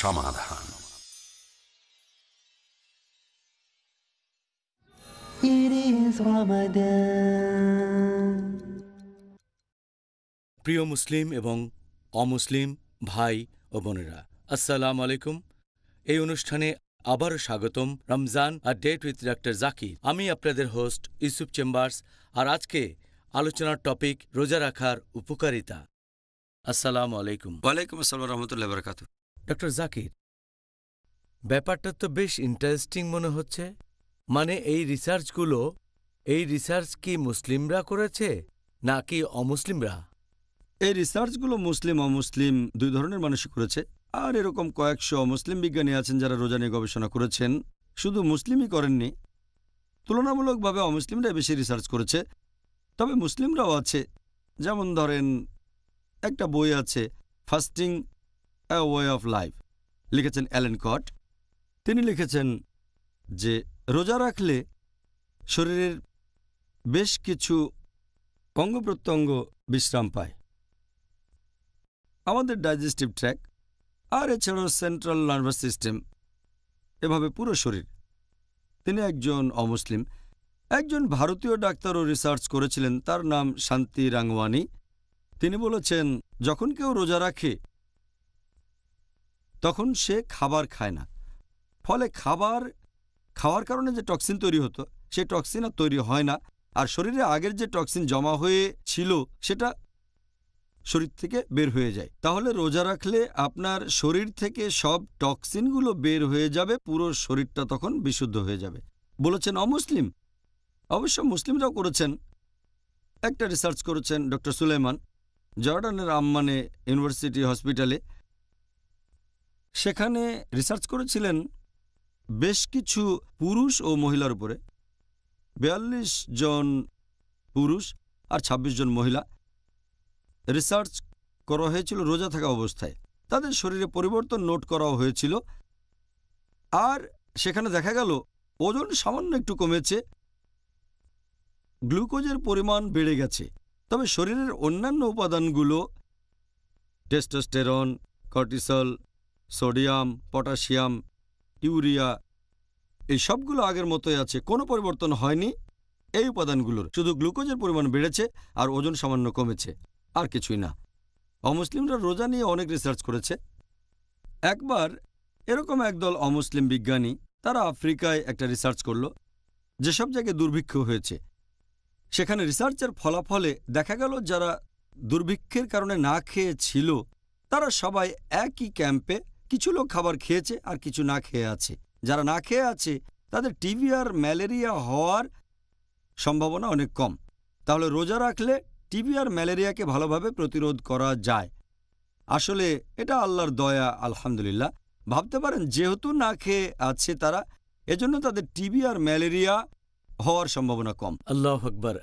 Speaker 2: সমাধান
Speaker 4: প্রিয় মুসলিম এবং অমুসলিম ভাই ও বোনেরা আসসালাম আলাইকুম এই অনুষ্ঠানে আবারও স্বাগতম রমজান আর ডেট উইথ ডাক্তার জাকির আমি আপনাদের হোস্ট ইউসুফ চেম্বার্স আর আজকে আলোচনার টপিক রোজা রাখার উপকারিতা
Speaker 1: আসসালামু আলাইকুম ওয়ালাইকুম আসসালাম রহমতুল্লাহ বরকাত
Speaker 4: ডক্টর জাকির ব্যাপারটা তো বেশ ইন্টারেস্টিং মনে হচ্ছে মানে এই রিসার্চগুলো
Speaker 1: এই রিসার্চ কি মুসলিমরা করেছে নাকি অমুসলিমরা এই রিসার্চগুলো মুসলিম অমুসলিম দুই ধরনের মানুষই করেছে আর এরকম কয়েকশো অমুসলিম বিজ্ঞানী আছেন যারা রোজা নিয়ে গবেষণা করেছেন শুধু মুসলিমই করেননি তুলনামূলকভাবে অমুসলিমরাই বেশি রিসার্চ করেছে তবে মুসলিমরাও আছে যেমন ধরেন একটা বই আছে ফাস্টিং ওয়ে অফ লাইফ লিখেছেন অ্যালেন কট তিনি লিখেছেন যে রোজা রাখলে শরীরের বেশ কিছু অঙ্গ প্রত্যঙ্গ বিশ্রাম পায় আমাদের ডাইজেস্টিভ ট্র্যাক আর এছাড়াও সেন্ট্রাল নার্ভাস সিস্টেম এভাবে পুরো শরীর তিনি একজন অমুসলিম একজন ভারতীয় ডাক্তারও রিসার্চ করেছিলেন তার নাম শান্তি রাংওয়ানি তিনি বলেছেন যখন কেউ রোজা রাখে তখন সে খাবার খায় না ফলে খাবার খাওয়ার কারণে যে টক্সিন তৈরি হতো সে টক্সিন আর তৈরি হয় না আর শরীরে আগের যে টক্সিন জমা হয়ে ছিল সেটা শরীর থেকে বের হয়ে যায় তাহলে রোজা রাখলে আপনার শরীর থেকে সব টক্সিনগুলো বের হয়ে যাবে পুরো শরীরটা তখন বিশুদ্ধ হয়ে যাবে বলেছেন অমুসলিম অবশ্য মুসলিমরাও করেছেন একটা রিসার্চ করেছেন ডক্টর সুলেমান জর্ডানের আম্মানে ইউনিভার্সিটি হসপিটালে সেখানে রিসার্চ করেছিলেন বেশ কিছু পুরুষ ও মহিলার উপরে বিয়াল্লিশ জন পুরুষ আর ২৬ জন মহিলা রিসার্চ করা হয়েছিল রোজা থাকা অবস্থায় তাদের শরীরে পরিবর্তন নোট করাও হয়েছিল আর সেখানে দেখা গেল ওজন সামান্য একটু কমেছে গ্লুকোজের পরিমাণ বেড়ে গেছে তবে শরীরের অন্যান্য উপাদানগুলো testosterone cortisol sodium potassium urea এই সবগুলো আগের মতোই আছে কোনো পরিবর্তন হয়নি এই উপাদানগুলোর শুধু গ্লুকোজের পরিমাণ বেড়েছে আর ওজন সামান্য কমেছে আর কিছুই না অমুসলিমরা রোজা নিয়ে অনেক রিসার্চ করেছে একবার এরকম একদল অমুসলিম বিজ্ঞানী তারা আফ্রিকায় একটা রিসার্চ করল যেসব জায়গায় দুর্ভিক্ষ হয়েছে সেখানে রিসার্চের ফলাফলে দেখা গেল যারা দুর্ভিক্ষের কারণে না খেয়েছিল তারা সবাই একই ক্যাম্পে কিছু লোক খাবার খেয়েছে আর কিছু না খেয়ে আছে যারা না খেয়ে আছে তাদের টিবি আর ম্যালেরিয়া হওয়ার সম্ভাবনা অনেক কম তাহলে রোজা রাখলে টিবি আর ম্যালেরিয়াকে ভালোভাবে প্রতিরোধ করা যায় আসলে এটা আল্লাহর দয়া আলহামদুলিল্লাহ ভাবতে পারেন যেহেতু না খেয়ে আছে তারা এজন্য তাদের টিবি আর ম্যালেরিয়া হওয়ার সম্ভাবনা কম আল্লাহ আকবর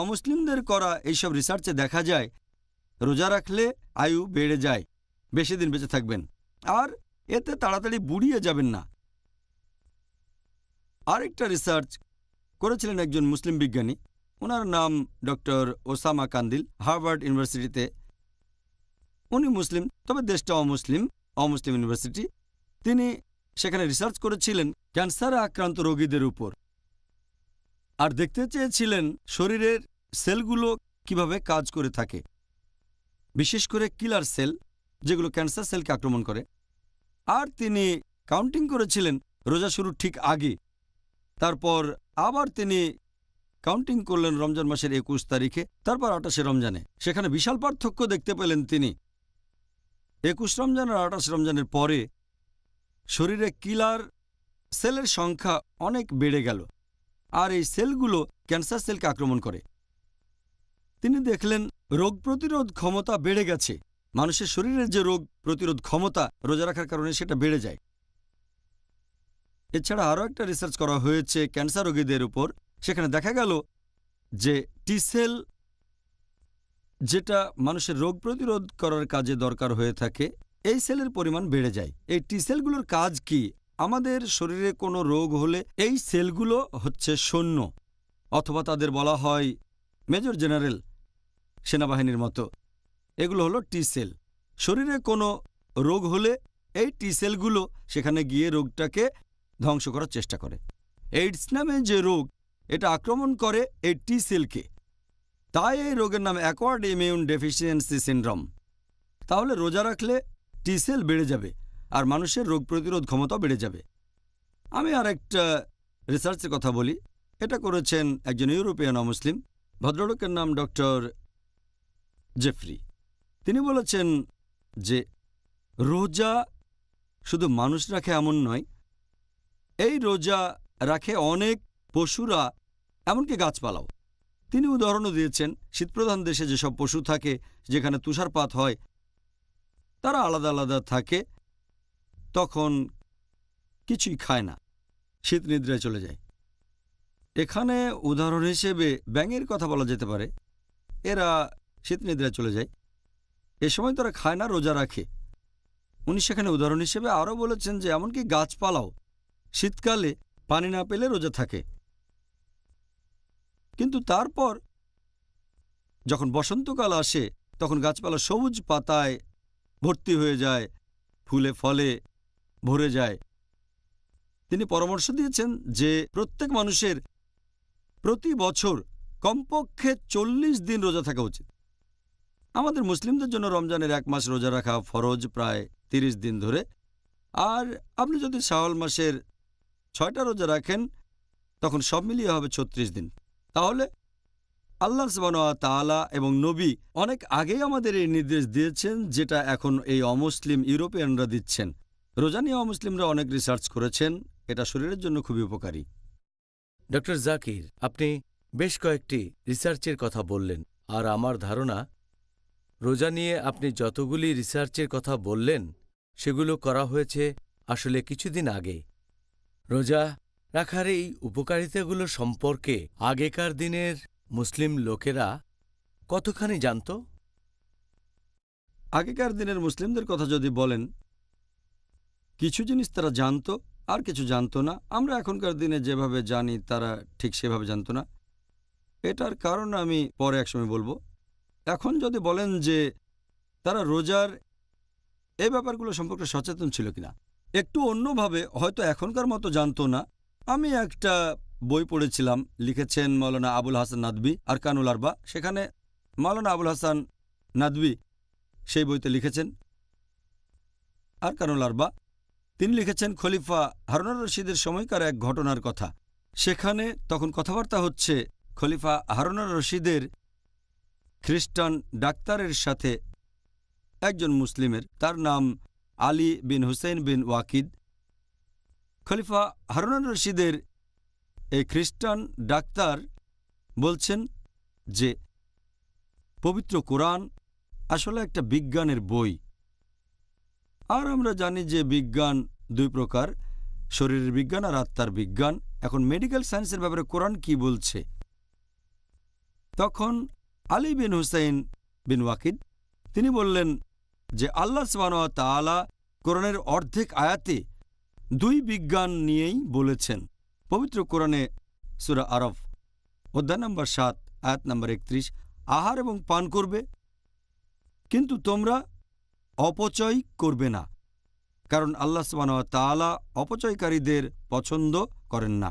Speaker 1: অমুসলিমদের করা এইসব রিসার্চে দেখা যায় রোজা রাখলে আয়ু বেড়ে যায় বেশি দিন বেঁচে থাকবেন আর এতে তাড়াতাড়ি বুড়িয়ে যাবেন না আরেকটা রিসার্চ করেছিলেন একজন মুসলিম বিজ্ঞানী ওনার নাম ডক্টর ওসামা কান্দিল হার্ভার্ড ইউনিভার্সিটিতে উনি মুসলিম তবে দেশটা অমুসলিম অমুসলিম ইউনিভার্সিটি তিনি সেখানে রিসার্চ করেছিলেন ক্যান্সারে আক্রান্ত রোগীদের উপর আর দেখতে চেয়েছিলেন শরীরের সেলগুলো কিভাবে কাজ করে থাকে বিশেষ করে কিলার সেল যেগুলো ক্যান্সার সেলকে আক্রমণ করে আর তিনি কাউন্টিং করেছিলেন রোজা শুরুর ঠিক আগে তারপর আবার তিনি কাউন্টিং করলেন রমজান মাসের একুশ তারিখে তারপর আটাশে রমজানে সেখানে বিশাল পার্থক্য দেখতে পেলেন তিনি একুশ রমজান আর আটাশ রমজানের পরে শরীরে কিলার সেলের সংখ্যা অনেক বেড়ে গেল আর এই সেলগুলো ক্যান্সার সেলকে আক্রমণ করে তিনি দেখলেন রোগ প্রতিরোধ ক্ষমতা বেড়ে গেছে মানুষের শরীরের যে রোগ প্রতিরোধ ক্ষমতা রোজা রাখার কারণে সেটা বেড়ে যায় এছাড়া আরও একটা রিসার্চ করা হয়েছে ক্যান্সার রোগীদের উপর সেখানে দেখা গেল যে টিসেল যেটা মানুষের রোগ প্রতিরোধ করার কাজে দরকার হয়ে থাকে এই সেলের পরিমাণ বেড়ে যায় এই টিসেলগুলোর কাজ কি আমাদের শরীরে কোনো রোগ হলে এই সেলগুলো হচ্ছে সৈন্য অথবা তাদের বলা হয় মেজর জেনারেল সেনাবাহিনীর মতো এগুলো হলো টি সেল শরীরে কোনো রোগ হলে এই টি সেলগুলো সেখানে গিয়ে রোগটাকে ধ্বংস করার চেষ্টা করে এইডস নামে যে রোগ এটা আক্রমণ করে এই টি সেলকে তাই এই রোগের নাম অ্যাকোয়ার্ড ইমিউন ডেফিসিয়েন্সি সিনড্রোম তাহলে রোজা রাখলে টি সেল বেড়ে যাবে আর মানুষের রোগ প্রতিরোধ ক্ষমতা বেড়ে যাবে আমি আর একটা রিসার্চের কথা বলি এটা করেছেন একজন ইউরোপিয়ান অমুসলিম ভদ্রলোকের নাম ডক্টর জেফরি তিনি বলেছেন যে রোজা শুধু মানুষ রাখে এমন নয় এই রোজা রাখে অনেক পশুরা এমনকি গাছপালাও তিনি উদাহরণও দিয়েছেন শীতপ্রধান দেশে যেসব পশু থাকে যেখানে তুষারপাত হয় তারা আলাদা আলাদা থাকে তখন কিছুই খায় না শীত নিদ্রায় চলে যায় এখানে উদাহরণ হিসেবে ব্যাঙের কথা বলা যেতে পারে এরা শীত নিদ্রায় চলে যায় এ সময় তারা খায় না রোজা রাখে উনি সেখানে উদাহরণ হিসেবে আরও বলেছেন যে এমনকি গাছপালাও শীতকালে পানি না পেলে রোজা থাকে কিন্তু তারপর যখন বসন্তকাল আসে তখন গাছপালা সবুজ পাতায় ভর্তি হয়ে যায় ফুলে ফলে ভরে যায় তিনি পরামর্শ দিয়েছেন যে প্রত্যেক মানুষের প্রতি বছর কমপক্ষে চল্লিশ দিন রোজা থাকা উচিত আমাদের মুসলিমদের জন্য রমজানের এক মাস রোজা রাখা ফরজ প্রায় ৩০ দিন ধরে আর আপনি যদি শাওয়াল মাসের ছয়টা রোজা রাখেন তখন সব মিলিয়ে হবে ৩৬ দিন তাহলে আল্লাহ তালা এবং নবী অনেক আগেই আমাদের এই নির্দেশ দিয়েছেন যেটা এখন এই অমুসলিম ইউরোপিয়ানরা দিচ্ছেন রোজা নিয়ে অমুসলিমরা অনেক রিসার্চ করেছেন এটা শরীরের জন্য খুবই উপকারী ডক্টর
Speaker 4: জাকির আপনি বেশ কয়েকটি রিসার্চের কথা বললেন আর আমার ধারণা রোজা নিয়ে আপনি যতগুলি রিসার্চের কথা বললেন সেগুলো করা হয়েছে আসলে কিছুদিন আগে রোজা রাখার এই উপকারিতাগুলো সম্পর্কে আগেকার দিনের মুসলিম লোকেরা কতখানি জানত
Speaker 1: আগেকার দিনের মুসলিমদের কথা যদি বলেন কিছু জিনিস তারা জানত আর কিছু জানত না আমরা এখনকার দিনে যেভাবে জানি তারা ঠিক সেভাবে জানত না এটার কারণ আমি পরে একসময় বলবো এখন যদি বলেন যে তারা রোজার এই ব্যাপারগুলো সম্পর্কে সচেতন ছিল কিনা একটু অন্যভাবে হয়তো এখনকার মতো জানতো না আমি একটা বই পড়েছিলাম লিখেছেন মৌলানা আবুল হাসান নাদবি আর কানুল আরবা সেখানে মৌলানা আবুল হাসান নাদবি সেই বইতে লিখেছেন আর কানুল আরবা তিনি লিখেছেন খলিফা হারুনার রশিদের সময়কার এক ঘটনার কথা সেখানে তখন কথাবার্তা হচ্ছে খলিফা হারুনার রশিদের খ্রিস্টান ডাক্তারের সাথে একজন মুসলিমের তার নাম আলী বিন হুসেন বিন ওয়াকিদ খলিফা হারুন রশিদের এই খ্রিস্টান ডাক্তার বলছেন যে পবিত্র কোরআন আসলে একটা বিজ্ঞানের বই আর আমরা জানি যে বিজ্ঞান দুই প্রকার শরীরের বিজ্ঞান আর আত্মার বিজ্ঞান এখন মেডিকেল সায়েন্সের ব্যাপারে কোরআন কি বলছে তখন আলী বিন হুসাইন বিন ওয়াকিদ তিনি বললেন যে আল্লাহ তাআলা কোরআনের অর্ধেক আয়াতে দুই বিজ্ঞান নিয়েই বলেছেন পবিত্র কোরআনে সুরা আরফ অধ্যায় নম্বর সাত আয়াত নম্বর একত্রিশ আহার এবং পান করবে কিন্তু তোমরা অপচয় করবে না কারণ আল্লাহ তালা অপচয়কারীদের পছন্দ করেন না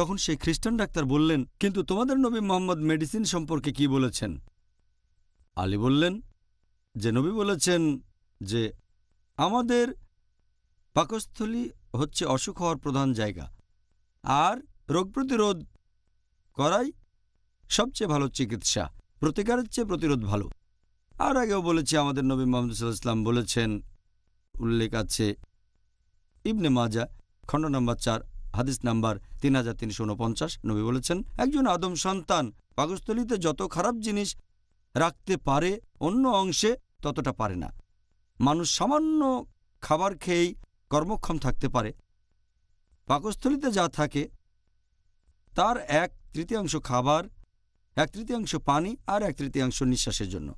Speaker 1: তখন সেই খ্রিস্টান ডাক্তার বললেন কিন্তু তোমাদের নবী মোহাম্মদ মেডিসিন সম্পর্কে কি বলেছেন আলী বললেন যে নবী বলেছেন যে আমাদের পাকস্থলী হচ্ছে অসুখ হওয়ার প্রধান জায়গা আর রোগ প্রতিরোধ করাই সবচেয়ে ভালো চিকিৎসা প্রতিকারের চেয়ে প্রতিরোধ ভালো আর আগেও বলেছি আমাদের নবী মোহাম্মদ ইসলাম বলেছেন উল্লেখ আছে ইবনে মাজা খণ্ড নম্বর চার হাদিস নাম্বার তিন হাজার তিনশো উনপঞ্চাশ নবী বলেছেন একজন আদম সন্তান পাকস্থলিতে যত খারাপ জিনিস রাখতে পারে অন্য অংশে ততটা পারে না মানুষ সামান্য খাবার খেয়েই কর্মক্ষম থাকতে পারে পাকস্থলিতে যা থাকে তার এক তৃতীয়াংশ খাবার এক তৃতীয়াংশ পানি আর এক তৃতীয়াংশ নিঃশ্বাসের জন্য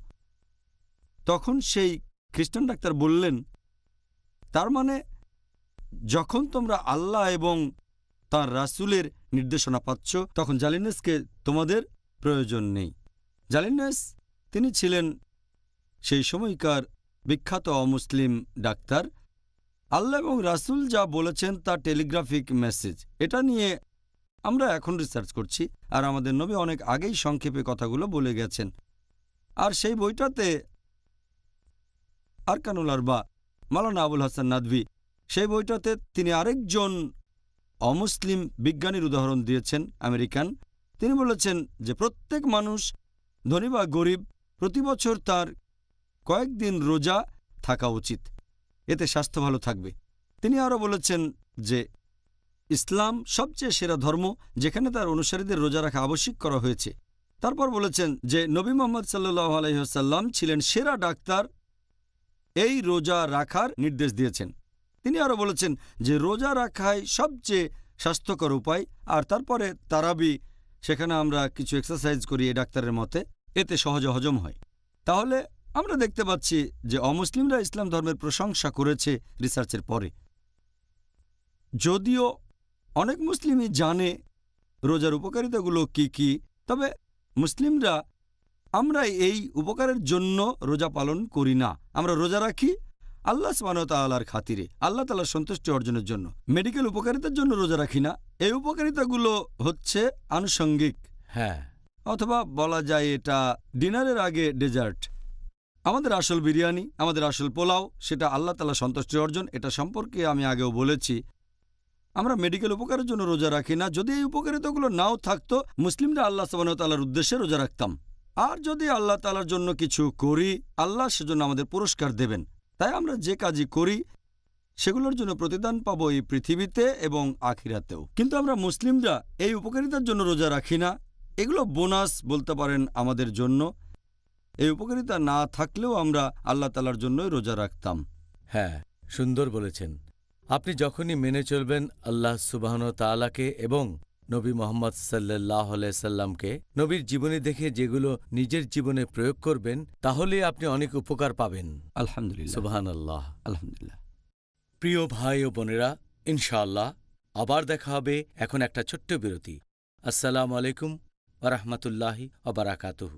Speaker 1: তখন সেই খ্রিস্টান ডাক্তার বললেন তার মানে যখন তোমরা আল্লাহ এবং তার রাসুলের নির্দেশনা পাচ্ছ তখন জালিনেসকে তোমাদের প্রয়োজন নেই জালিনাস তিনি ছিলেন সেই সময়কার বিখ্যাত অমুসলিম ডাক্তার আল্লাহ এবং রাসুল যা বলেছেন তা টেলিগ্রাফিক মেসেজ এটা নিয়ে আমরা এখন রিসার্চ করছি আর আমাদের নবী অনেক আগেই সংক্ষেপে কথাগুলো বলে গেছেন আর সেই বইটাতে আরকানুল বা মালানা আবুল হাসান নাদভি সেই বইটাতে তিনি আরেকজন অমুসলিম বিজ্ঞানীর উদাহরণ দিয়েছেন আমেরিকান তিনি বলেছেন যে প্রত্যেক মানুষ ধনী বা গরিব প্রতি বছর তার কয়েকদিন রোজা থাকা উচিত এতে স্বাস্থ্য ভালো থাকবে তিনি আরও বলেছেন যে ইসলাম সবচেয়ে সেরা ধর্ম যেখানে তার অনুসারীদের রোজা রাখা আবশ্যিক করা হয়েছে তারপর বলেছেন যে নবী মোহাম্মদ সাল্লাহ আলহিহাসাল্লাম ছিলেন সেরা ডাক্তার এই রোজা রাখার নির্দেশ দিয়েছেন তিনি আরও বলেছেন যে রোজা রাখাই সবচেয়ে স্বাস্থ্যকর উপায় আর তারপরে তারাবি সেখানে আমরা কিছু এক্সারসাইজ করি ডাক্তারের মতে এতে সহজে হজম হয় তাহলে আমরা দেখতে পাচ্ছি যে অমুসলিমরা ইসলাম ধর্মের প্রশংসা করেছে রিসার্চের পরে যদিও অনেক মুসলিমই জানে রোজার উপকারিতাগুলো কি কি তবে মুসলিমরা আমরা এই উপকারের জন্য রোজা পালন করি না আমরা রোজা রাখি আল্লাহ স্মানতালার খাতিরে আল্লাহ তালার সন্তুষ্টি অর্জনের জন্য মেডিকেল উপকারিতার জন্য রোজা রাখি না এই উপকারিতাগুলো হচ্ছে আনুষঙ্গিক হ্যাঁ অথবা বলা যায় এটা ডিনারের আগে ডেজার্ট আমাদের আসল বিরিয়ানি আমাদের আসল পোলাও সেটা আল্লাহ তালা সন্তুষ্টি অর্জন এটা সম্পর্কে আমি আগেও বলেছি আমরা মেডিকেল উপকারের জন্য রোজা রাখি না যদি এই উপকারিতাগুলো নাও থাকতো মুসলিমরা আল্লাহ সাবানতালার উদ্দেশ্যে রোজা রাখতাম আর যদি আল্লাহ তালার জন্য কিছু করি আল্লাহ সেজন্য আমাদের পুরস্কার দেবেন তাই আমরা যে কাজই করি সেগুলোর জন্য প্রতিদান পাব এই পৃথিবীতে এবং আখিরাতেও কিন্তু আমরা মুসলিমরা এই উপকারিতার জন্য রোজা রাখি না এগুলো বোনাস বলতে পারেন আমাদের জন্য এই উপকারিতা না থাকলেও আমরা আল্লাহ তালার জন্যই রোজা রাখতাম হ্যাঁ সুন্দর
Speaker 4: বলেছেন আপনি যখনই মেনে চলবেন আল্লাহ সুবাহন তালাকে এবং নবী মোহাম্মদ সাল্লাহ সাল্লামকে নবীর জীবনে দেখে যেগুলো নিজের জীবনে প্রয়োগ করবেন তাহলে আপনি অনেক উপকার পাবেন আলহামদুলিল্লাহ সুবাহান আল্লাহ আলহামদুলিল্লাহ প্রিয় ভাই ও বোনেরা ইনশাআল্লাহ আবার দেখা হবে এখন একটা ছোট্ট বিরতি আসসালাম আলাইকুম আরহামতুল্লাহি আবরাকাতহু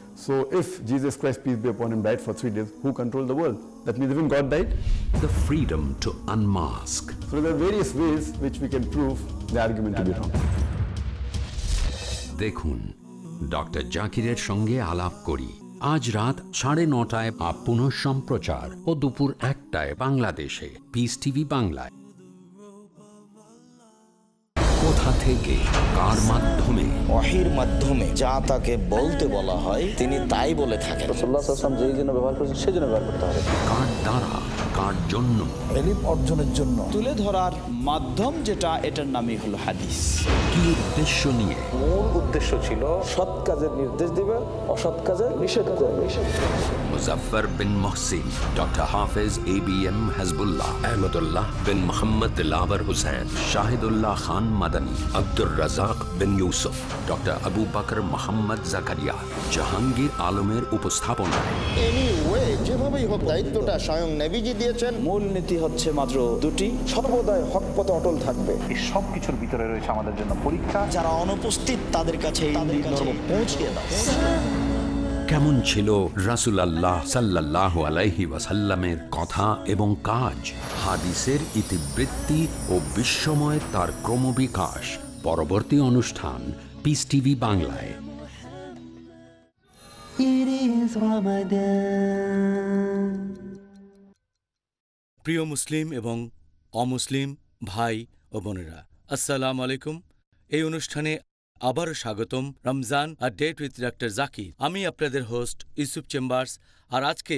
Speaker 2: So if Jesus Christ, peace be upon him, died for three days, who controlled the world? That means even God died. The freedom to unmask.
Speaker 4: So there are various ways which we can prove
Speaker 2: the argument to be wrong. দেখুন ডক্টর জাকিরের সঙ্গে আলাপ করি আজ রাত সাড়ে নটায় আপ পুনঃ সম্প্রচার ও দুপুর একটায় বাংলাদেশে পিস টিভি বাংলায় কোথা থেকে কার মাধ্যমে
Speaker 1: অহির মাধ্যমে যা তাকে বলতে বলা হয় তিনি তাই বলে থাকেন রসুল্লাহ আসলাম যেই জন্য ব্যবহার করছেন সেই জন্য ব্যবহার করতে হবে কার
Speaker 2: দ্বারা তার জন্য এলিম অর্জনের জন্য তুলে
Speaker 1: ধরার মাধ্যম যেটা এটার নামই হলো হাদিস
Speaker 2: কি উদ্দেশ্য নিয়ে
Speaker 1: মূল উদ্দেশ্য ছিল সৎ কাজের নির্দেশ দিবে অসৎ কাজের নিষেধ
Speaker 4: করবে
Speaker 2: মুজাফফর বিন Mohsin doctor Hafez A B M Hasbullah Ahmadullah bin Mohammad Dilawar Hossain Shahidullah Khan Madani Abdur Razzak bin Yusuf doctor Abu Bakr Mohammad Zakaria Jahangir আলমের
Speaker 1: উপস্থাপনায় যেভাবেই হোক দায়িত্বটা স্বয়ং নেভিজি দিয়েছেন মূল নীতি হচ্ছে মাত্র দুটি সর্বদাই হক পথে অটল থাকবে এই সব কিছুর ভিতরে রয়েছে আমাদের জন্য পরীক্ষা যারা অনুপস্থিত তাদের কাছে পৌঁছিয়ে দাও
Speaker 2: কেমন ছিল রাসুল আল্লাহ সাল্লাহ আলাইহি ওয়াসাল্লামের কথা এবং কাজ হাদিসের ইতিবৃত্তি ও বিশ্বময় তার ক্রমবিকাশ পরবর্তী অনুষ্ঠান পিস টিভি বাংলায়
Speaker 3: It is Ramadan.
Speaker 4: প্রিয় মুসলিম এবং অমুসলিম ভাই ও বোনেরা আসসালাম আলাইকুম এই অনুষ্ঠানে আবারও স্বাগতম রমজান আর ডেট উইথ ডাক্তার জাকির আমি আপনাদের হোস্ট ইউসুফ চেম্বার্স আর আজকে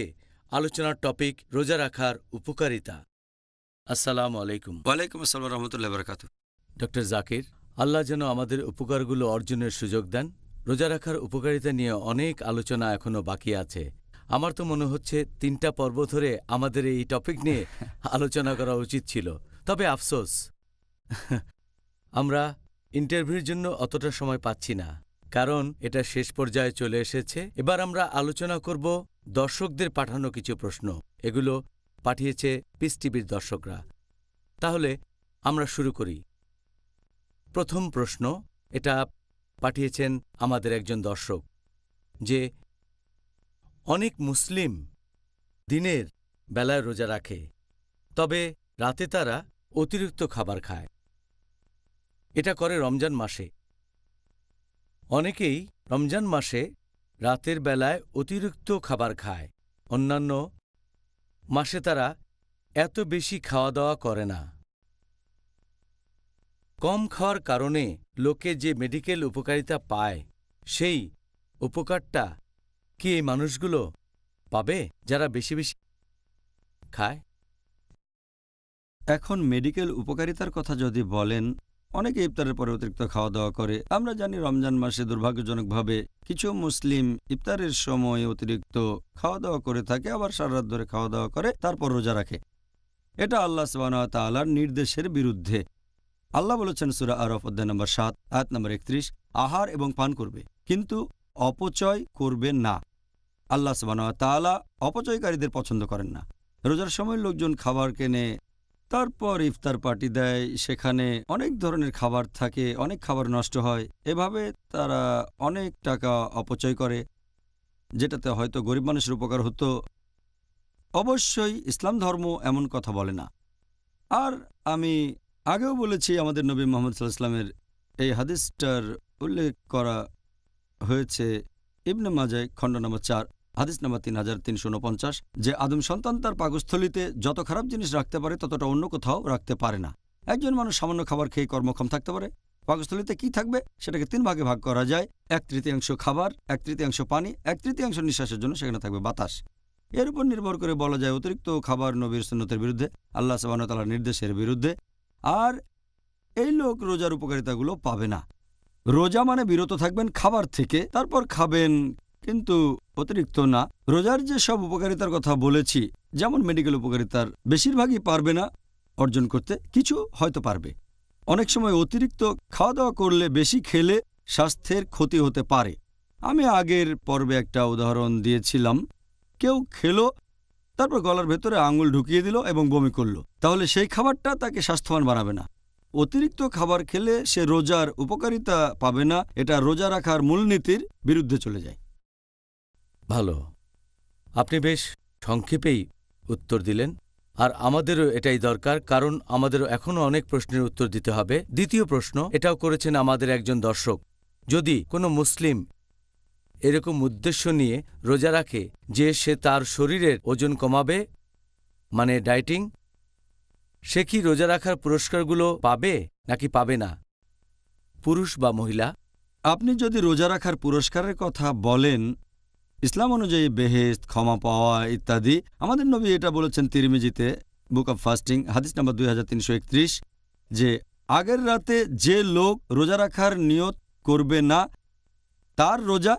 Speaker 4: আলোচনার টপিক রোজা রাখার উপকারিতা আসসালাম আলাইকুম ওয়ালাইকুম আসসালাম
Speaker 1: রহমতুল্লাহ বরকাত
Speaker 4: ডক্টর জাকির আল্লাহ যেন আমাদের উপকারগুলো অর্জনের সুযোগ দেন রোজা রাখার উপকারিতা নিয়ে অনেক আলোচনা এখনও বাকি আছে আমার তো মনে হচ্ছে তিনটা পর্ব ধরে আমাদের এই টপিক নিয়ে <laughs> আলোচনা করা উচিত ছিল তবে আফসোস <laughs> আমরা ইন্টারভিউর জন্য অতটা সময় পাচ্ছি না কারণ এটা শেষ পর্যায়ে চলে এসেছে এবার আমরা আলোচনা করব দর্শকদের পাঠানো কিছু প্রশ্ন এগুলো পাঠিয়েছে পিস টিভির দর্শকরা তাহলে আমরা শুরু করি প্রথম প্রশ্ন এটা পাঠিয়েছেন আমাদের একজন দর্শক যে অনেক মুসলিম দিনের বেলায় রোজা রাখে তবে রাতে তারা অতিরিক্ত খাবার খায় এটা করে রমজান মাসে অনেকেই রমজান মাসে রাতের বেলায় অতিরিক্ত খাবার খায় অন্যান্য মাসে তারা এত বেশি খাওয়া দাওয়া করে না কম খাওয়ার কারণে লোকে যে মেডিকেল উপকারিতা পায় সেই উপকারটা কি এই
Speaker 1: মানুষগুলো পাবে যারা বেশি বেশি খায় এখন মেডিকেল উপকারিতার কথা যদি বলেন অনেকে ইফতারের পরে অতিরিক্ত খাওয়া দাওয়া করে আমরা জানি রমজান মাসে দুর্ভাগ্যজনকভাবে কিছু মুসলিম ইফতারের সময় অতিরিক্ত খাওয়া দাওয়া করে থাকে আবার সারা রাত ধরে খাওয়া দাওয়া করে তারপর রোজা রাখে এটা আল্লাহ সবান তালার নির্দেশের বিরুদ্ধে আল্লাহ বলেছেন সুরা আরফ অধ্যায় নম্বর সাত আয়াত নম্বর একত্রিশ আহার এবং পান করবে কিন্তু অপচয় করবে না আল্লাহ সুবাহতালা অপচয়কারীদের পছন্দ করেন না রোজার সময় লোকজন খাবার কেনে তারপর ইফতার পার্টি দেয় সেখানে অনেক ধরনের খাবার থাকে অনেক খাবার নষ্ট হয় এভাবে তারা অনেক টাকা অপচয় করে যেটাতে হয়তো গরিব মানুষের উপকার হতো অবশ্যই ইসলাম ধর্ম এমন কথা বলে না আর আমি আগেও বলেছি আমাদের নবী মোহাম্মদ সাল্লাহামের এই হাদিসটার উল্লেখ করা হয়েছে ইবনে মাজায় খণ্ড নম্বর চার হাদিস নম্বর তিন হাজার তিনশো উনপঞ্চাশ যে আদম সন্তান তার পাকস্থলিতে যত খারাপ জিনিস রাখতে পারে ততটা অন্য কোথাও রাখতে পারে না একজন মানুষ সামান্য খাবার খেয়ে কর্মক্ষম থাকতে পারে পাকস্থলিতে কি থাকবে সেটাকে তিন ভাগে ভাগ করা যায় এক তৃতীয়াংশ খাবার এক তৃতীয়াংশ পানি এক তৃতীয়াংশ নিঃশ্বাসের জন্য সেখানে থাকবে বাতাস এর উপর নির্ভর করে বলা যায় অতিরিক্ত খাবার নবীর সন্ন্যতের বিরুদ্ধে আল্লাহ তালার নির্দেশের বিরুদ্ধে আর এই লোক রোজার উপকারিতাগুলো পাবে না রোজা মানে বিরত থাকবেন খাবার থেকে তারপর খাবেন কিন্তু অতিরিক্ত না রোজার যে সব উপকারিতার কথা বলেছি যেমন মেডিকেল উপকারিতার বেশিরভাগই পারবে না অর্জন করতে কিছু হয়তো পারবে অনেক সময় অতিরিক্ত খাওয়া দাওয়া করলে বেশি খেলে স্বাস্থ্যের ক্ষতি হতে পারে আমি আগের পর্বে একটা উদাহরণ দিয়েছিলাম কেউ খেলো তারপর গলার ভেতরে আঙুল ঢুকিয়ে দিল এবং বমি করল তাহলে সেই খাবারটা তাকে স্বাস্থ্যবান বানাবে না অতিরিক্ত খাবার খেলে সে রোজার উপকারিতা পাবে না এটা রোজা রাখার মূলনীতির বিরুদ্ধে চলে যায় ভালো আপনি বেশ সংক্ষেপেই উত্তর দিলেন আর আমাদেরও
Speaker 4: এটাই দরকার কারণ আমাদেরও এখনও অনেক প্রশ্নের উত্তর দিতে হবে দ্বিতীয় প্রশ্ন এটাও করেছেন আমাদের একজন দর্শক যদি কোনো মুসলিম এরকম উদ্দেশ্য নিয়ে রোজা রাখে যে সে তার শরীরের ওজন কমাবে মানে ডায়েটিং সে কি রোজা রাখার পুরস্কারগুলো পাবে নাকি পাবে না পুরুষ
Speaker 1: বা মহিলা আপনি যদি রোজা রাখার পুরস্কারের কথা বলেন ইসলাম অনুযায়ী বেহেস্ত ক্ষমা পাওয়া ইত্যাদি আমাদের নবী এটা বলেছেন তিরমিজিতে বুক অব ফাস্টিং হাদিস নম্বর দুই যে আগের রাতে যে লোক রোজা রাখার নিয়ত করবে না তার রোজা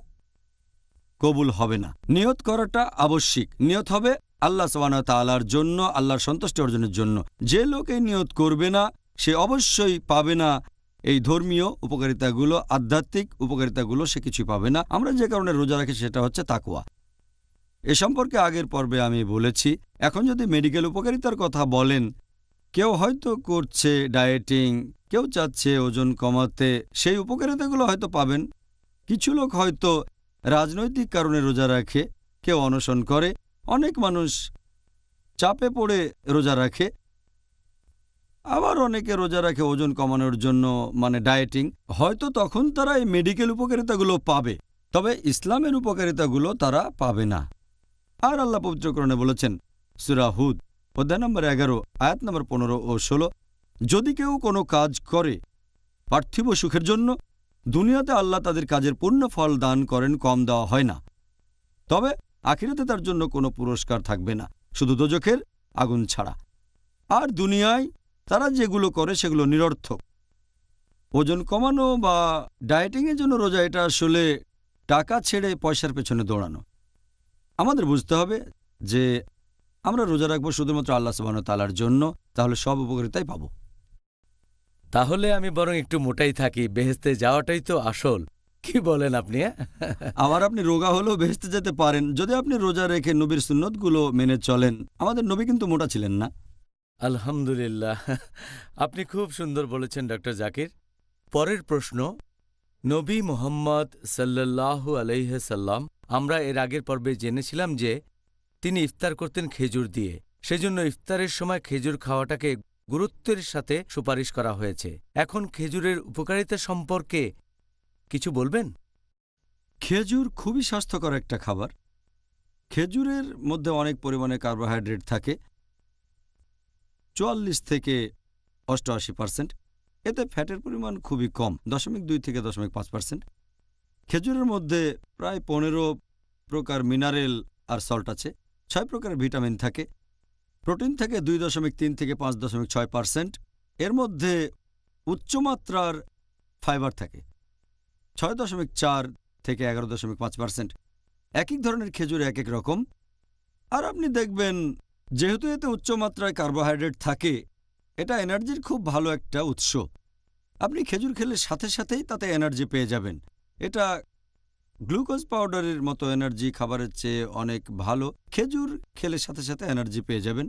Speaker 1: কবুল হবে না নিয়ত করাটা আবশ্যিক নিয়ত হবে আল্লাহ সবান তালার জন্য আল্লাহর সন্তুষ্টি অর্জনের জন্য যে লোকে নিয়ত করবে না সে অবশ্যই পাবে না এই ধর্মীয় উপকারিতাগুলো আধ্যাত্মিক উপকারিতাগুলো সে কিছু পাবে না আমরা যে কারণে রোজা রাখি সেটা হচ্ছে তাকুয়া এ সম্পর্কে আগের পর্বে আমি বলেছি এখন যদি মেডিকেল উপকারিতার কথা বলেন কেউ হয়তো করছে ডায়েটিং কেউ চাচ্ছে ওজন কমাতে সেই উপকারিতাগুলো হয়তো পাবেন কিছু লোক হয়তো রাজনৈতিক কারণে রোজা রাখে কেউ অনশন করে অনেক মানুষ চাপে পড়ে রোজা রাখে আবার অনেকে রোজা রাখে ওজন কমানোর জন্য মানে ডায়েটিং হয়তো তখন তারা এই মেডিকেল উপকারিতাগুলো পাবে তবে ইসলামের উপকারিতাগুলো তারা পাবে না আর আল্লাহ পবিত্রকরণে বলেছেন সুরাহুদ অধ্যায় নম্বর এগারো আয়াত নম্বর পনেরো ও ষোলো যদি কেউ কোনো কাজ করে পার্থিব সুখের জন্য দুনিয়াতে আল্লাহ তাদের কাজের পূর্ণ ফল দান করেন কম দেওয়া হয় না তবে আখিরাতে তার জন্য কোনো পুরস্কার থাকবে না শুধু দোজখের আগুন ছাড়া আর দুনিয়ায় তারা যেগুলো করে সেগুলো নিরর্থক ওজন কমানো বা ডায়েটিংয়ের জন্য রোজা এটা আসলে টাকা ছেড়ে পয়সার পেছনে দৌড়ানো আমাদের বুঝতে হবে যে আমরা রোজা রাখবো শুধুমাত্র আল্লাহ সুবাহন তালার জন্য তাহলে সব উপকারিতাই পাবো তাহলে আমি বরং একটু মোটাই থাকি বেহেস্তে যাওয়াটাই তো আসল কি বলেন আপনি হ্যাঁ? আবার আপনি রোগা হলেও বেহেস্তে যেতে পারেন যদি আপনি রোজা রেখে নবীর সুন্নতগুলো মেনে চলেন আমাদের নবী কিন্তু মোটা ছিলেন না আলহামদুলিল্লাহ
Speaker 4: আপনি খুব সুন্দর বলেছেন ডক্টর জাকির পরের প্রশ্ন নবী মোহাম্মদ সাল্লাহ আলহ্লাম আমরা এর আগের পর্বে জেনেছিলাম যে তিনি ইফতার করতেন খেজুর দিয়ে সেজন্য ইফতারের সময় খেজুর খাওয়াটাকে গুরুত্বের সাথে সুপারিশ করা হয়েছে এখন খেজুরের উপকারিতা সম্পর্কে
Speaker 1: কিছু বলবেন খেজুর খুবই স্বাস্থ্যকর একটা খাবার খেজুরের মধ্যে অনেক পরিমাণে কার্বোহাইড্রেট থাকে চুয়াল্লিশ থেকে অষ্টআশি পার্সেন্ট এতে ফ্যাটের পরিমাণ খুবই কম দশমিক দুই থেকে দশমিক পাঁচ পার্সেন্ট খেজুরের মধ্যে প্রায় পনেরো প্রকার মিনারেল আর সল্ট আছে ছয় প্রকার ভিটামিন থাকে প্রোটিন থেকে দুই দশমিক তিন থেকে পাঁচ দশমিক ছয় পারসেন্ট এর মধ্যে উচ্চমাত্রার ফাইবার থাকে ছয় দশমিক চার থেকে এগারো দশমিক পাঁচ পারসেন্ট এক এক ধরনের খেজুর এক এক রকম আর আপনি দেখবেন যেহেতু এতে উচ্চমাত্রায় কার্বোহাইড্রেট থাকে এটা এনার্জির খুব ভালো একটা উৎস আপনি খেজুর খেলে সাথে সাথেই তাতে এনার্জি পেয়ে যাবেন এটা গ্লুকোজ পাউডারের মতো এনার্জি খাবারের চেয়ে অনেক ভালো খেজুর খেলে সাথে সাথে এনার্জি পেয়ে যাবেন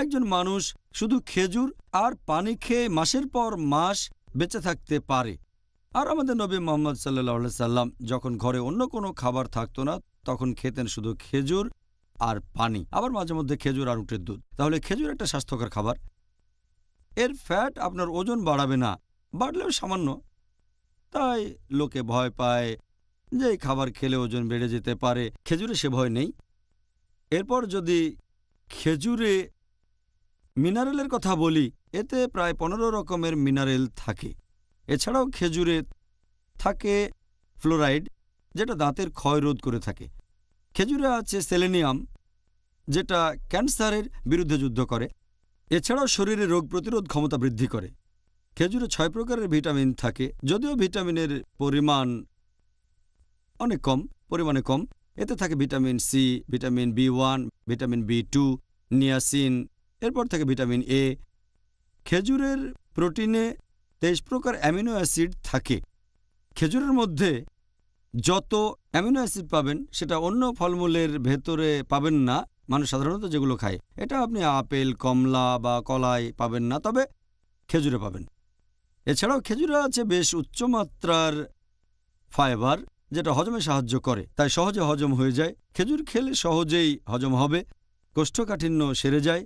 Speaker 1: একজন মানুষ শুধু খেজুর আর পানি খেয়ে মাসের পর মাস বেঁচে থাকতে পারে আর আমাদের নবী মোহাম্মদ সাল্লা সাল্লাম যখন ঘরে অন্য কোনো খাবার থাকতো না তখন খেতেন শুধু খেজুর আর পানি আবার মাঝে মধ্যে খেজুর আর উটের দুধ তাহলে খেজুর একটা স্বাস্থ্যকর খাবার এর ফ্যাট আপনার ওজন বাড়াবে না বাড়লেও সামান্য তাই লোকে ভয় পায় যে খাবার খেলে ওজন বেড়ে যেতে পারে খেজুরে সে ভয় নেই এরপর যদি খেজুরে মিনারেলের কথা বলি এতে প্রায় পনেরো রকমের মিনারেল থাকে এছাড়াও খেজুরে থাকে ফ্লোরাইড যেটা দাঁতের ক্ষয় রোধ করে থাকে খেজুরে আছে সেলেনিয়াম যেটা ক্যান্সারের বিরুদ্ধে যুদ্ধ করে এছাড়াও শরীরে রোগ প্রতিরোধ ক্ষমতা বৃদ্ধি করে খেজুরে ছয় প্রকারের ভিটামিন থাকে যদিও ভিটামিনের পরিমাণ অনেক কম পরিমাণে কম এতে থাকে vitamin C vitamin B one vitamin B two niacin এরপর থাকে ভিটামিন এ খেজুরের প্রোটিনে তেইশ প্রকার অ্যামিনো অ্যাসিড থাকে খেজুরের মধ্যে যত অ্যামিনো অ্যাসিড পাবেন সেটা অন্য ফলমূলের ভেতরে পাবেন না মানুষ সাধারণত যেগুলো খায় এটা আপনি আপেল কমলা বা কলায় পাবেন না তবে খেজুরে পাবেন এছাড়াও খেজুরে আছে বেশ উচ্চমাত্রার ফাইবার যেটা হজমে সাহায্য করে তাই সহজে হজম হয়ে যায় খেজুর খেলে সহজেই হজম হবে কোষ্ঠকাঠিন্য সেরে যায়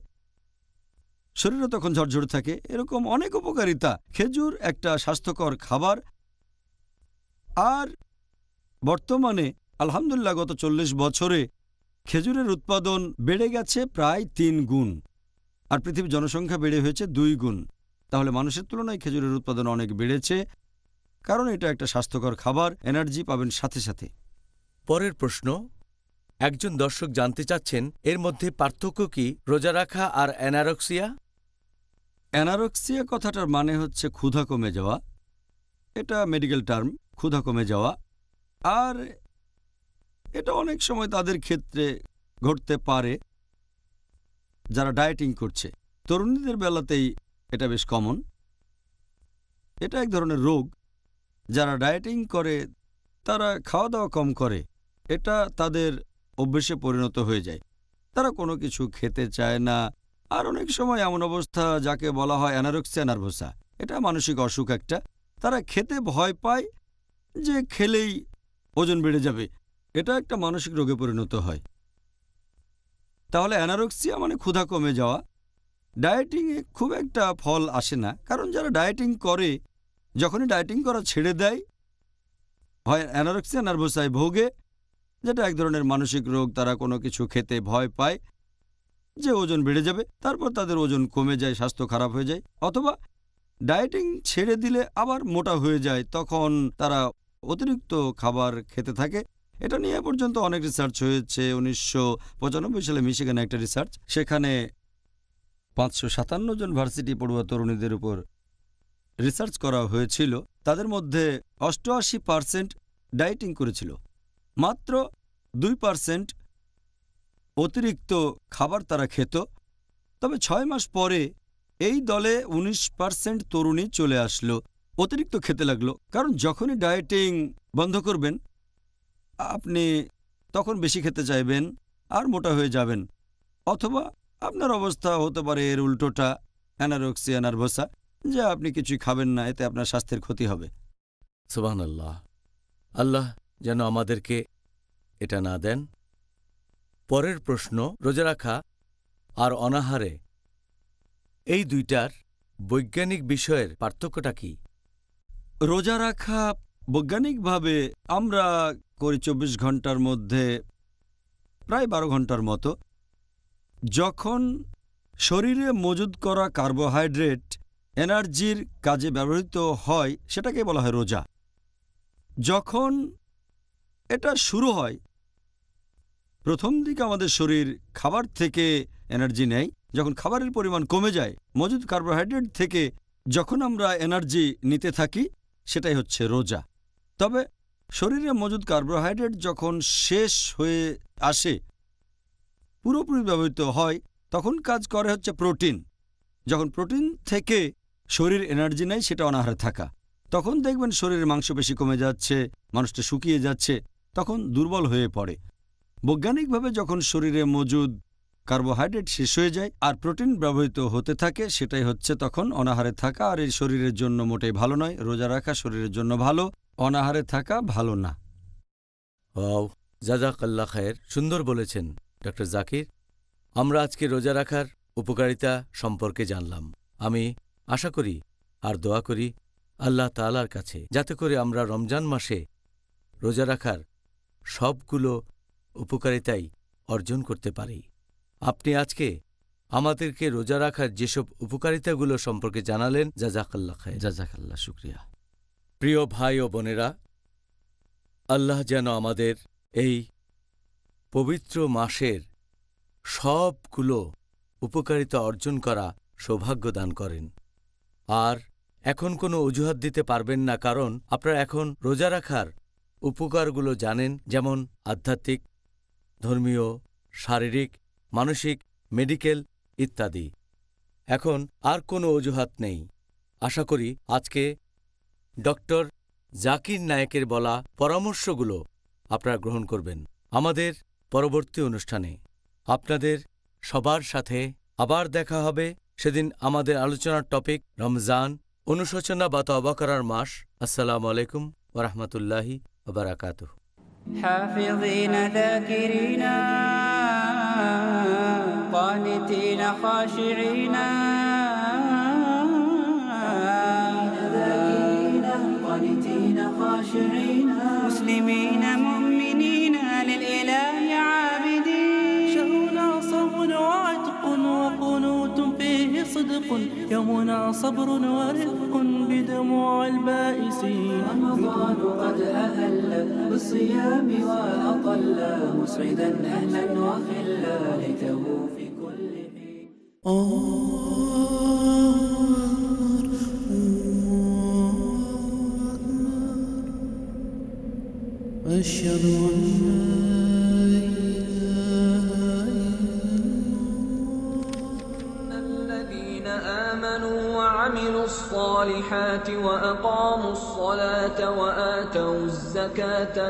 Speaker 1: শরীরও তখন ঝরঝরে থাকে এরকম অনেক উপকারিতা খেজুর একটা স্বাস্থ্যকর খাবার আর বর্তমানে আলহামদুলিল্লাহ গত চল্লিশ বছরে খেজুরের উৎপাদন বেড়ে গেছে প্রায় তিন গুণ আর পৃথিবীর জনসংখ্যা বেড়ে হয়েছে দুই গুণ তাহলে মানুষের তুলনায় খেজুরের উৎপাদন অনেক বেড়েছে কারণ এটা একটা স্বাস্থ্যকর খাবার এনার্জি পাবেন সাথে সাথে পরের প্রশ্ন
Speaker 4: একজন দর্শক জানতে চাচ্ছেন এর মধ্যে পার্থক্য কি রোজা রাখা আর অ্যানারক্সিয়া
Speaker 1: অ্যানারক্সিয়া কথাটার মানে হচ্ছে ক্ষুধা কমে যাওয়া এটা মেডিকেল টার্ম ক্ষুধা কমে যাওয়া আর এটা অনেক সময় তাদের ক্ষেত্রে ঘটতে পারে যারা ডায়েটিং করছে তরুণীদের বেলাতেই এটা বেশ কমন এটা এক ধরনের রোগ যারা ডায়েটিং করে তারা খাওয়া দাওয়া কম করে এটা তাদের অভ্যেসে পরিণত হয়ে যায় তারা কোনো কিছু খেতে চায় না আর অনেক সময় এমন অবস্থা যাকে বলা হয় অ্যানারক্সিয়া নার্ভোসা এটা মানসিক অসুখ একটা তারা খেতে ভয় পায় যে খেলেই ওজন বেড়ে যাবে এটা একটা মানসিক রোগে পরিণত হয় তাহলে অ্যানারক্সিয়া মানে ক্ষুধা কমে যাওয়া ডায়েটিংয়ে খুব একটা ফল আসে না কারণ যারা ডায়েটিং করে যখনই ডায়েটিং করা ছেড়ে দেয় হয় অ্যানারক্সিয়া নার্ভোসায় ভোগে যেটা এক ধরনের মানসিক রোগ তারা কোনো কিছু খেতে ভয় পায় যে ওজন বেড়ে যাবে তারপর তাদের ওজন কমে যায় স্বাস্থ্য খারাপ হয়ে যায় অথবা ডায়েটিং ছেড়ে দিলে আবার মোটা হয়ে যায় তখন তারা অতিরিক্ত খাবার খেতে থাকে এটা নিয়ে পর্যন্ত অনেক রিসার্চ হয়েছে উনিশশো সালে মিশিগানে একটা রিসার্চ সেখানে পাঁচশো সাতান্ন জন ভার্সিটি পড়ুয়া তরুণীদের উপর রিসার্চ করা হয়েছিল তাদের মধ্যে অষ্টআশি পারসেন্ট ডায়েটিং করেছিল মাত্র দুই পারসেন্ট অতিরিক্ত খাবার তারা খেত তবে ছয় মাস পরে এই দলে ১৯ পারসেন্ট তরুণী চলে আসলো অতিরিক্ত খেতে লাগলো কারণ যখনই ডায়েটিং বন্ধ করবেন আপনি তখন বেশি খেতে চাইবেন আর মোটা হয়ে যাবেন অথবা আপনার অবস্থা হতে পারে এর উল্টোটা অ্যানারক্সিয়া নার্ভোসা যে আপনি কিছুই খাবেন না এতে আপনার স্বাস্থ্যের ক্ষতি হবে সুবান আল্লাহ আল্লাহ যেন আমাদেরকে এটা না দেন
Speaker 4: পরের প্রশ্ন রোজা রাখা আর অনাহারে
Speaker 1: এই দুইটার বৈজ্ঞানিক বিষয়ের পার্থক্যটা কি রোজা রাখা বৈজ্ঞানিকভাবে আমরা করি চব্বিশ ঘন্টার মধ্যে প্রায় বারো ঘন্টার মতো যখন শরীরে মজুদ করা কার্বোহাইড্রেট এনার্জির কাজে ব্যবহৃত হয় সেটাকে বলা হয় রোজা যখন এটা শুরু হয় প্রথম দিকে আমাদের শরীর খাবার থেকে এনার্জি নেয় যখন খাবারের পরিমাণ কমে যায় মজুদ কার্বোহাইড্রেট থেকে যখন আমরা এনার্জি নিতে থাকি সেটাই হচ্ছে রোজা তবে শরীরে মজুদ কার্বোহাইড্রেট যখন শেষ হয়ে আসে পুরোপুরি ব্যবহৃত হয় তখন কাজ করে হচ্ছে প্রোটিন যখন প্রোটিন থেকে শরীর এনার্জি নাই সেটা অনাহারে থাকা তখন দেখবেন শরীরের মাংসপেশি কমে যাচ্ছে মানুষটা শুকিয়ে যাচ্ছে তখন দুর্বল হয়ে পড়ে বৈজ্ঞানিকভাবে যখন শরীরে মজুদ কার্বোহাইড্রেট শেষ হয়ে যায় আর প্রোটিন ব্যবহৃত হতে থাকে সেটাই হচ্ছে তখন অনাহারে থাকা আর এই শরীরের জন্য মোটেই ভালো নয় রোজা রাখা শরীরের জন্য ভালো অনাহারে থাকা ভালো না ওয়াও জাজাকাল্লা খায়ের
Speaker 4: সুন্দর বলেছেন ড জাকির আমরা আজকে রোজা রাখার উপকারিতা সম্পর্কে জানলাম আমি আশা করি আর দোয়া করি আল্লাহ তালার কাছে যাতে করে আমরা রমজান মাসে রোজা রাখার সবগুলো উপকারিতাই অর্জন করতে পারি আপনি আজকে আমাদেরকে রোজা রাখার যেসব উপকারিতাগুলো সম্পর্কে জানালেন জাজাকাল্লা খায় জাজাকাল্লা শুক্রিয়া প্রিয় ভাই ও বোনেরা আল্লাহ যেন আমাদের এই পবিত্র মাসের সবগুলো উপকারিতা অর্জন করা সৌভাগ্য দান করেন আর এখন কোনো অজুহাত দিতে পারবেন না কারণ আপনারা এখন রোজা রাখার উপকারগুলো জানেন যেমন আধ্যাত্মিক ধর্মীয় শারীরিক মানসিক মেডিকেল ইত্যাদি এখন আর কোনো অজুহাত নেই আশা করি আজকে ডক্টর জাকির নায়েকের বলা পরামর্শগুলো আপনারা গ্রহণ করবেন আমাদের পরবর্তী অনুষ্ঠানে আপনাদের সবার সাথে আবার দেখা হবে সেদিন আমাদের আলোচনার টপিক রমজান অনুশোচনা বা তবা করার মাস আসসালামু আলাইকুম ওরহমতুল্লাহি
Speaker 3: قانتين خاشعين بالصيام وأطل مسعدا أهلا وخلا ليته في كل حين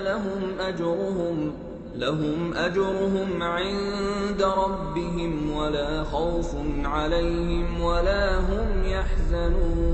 Speaker 3: لهم أجرهم لهم أجرهم عند ربهم ولا خوف عليهم ولا هم يحزنون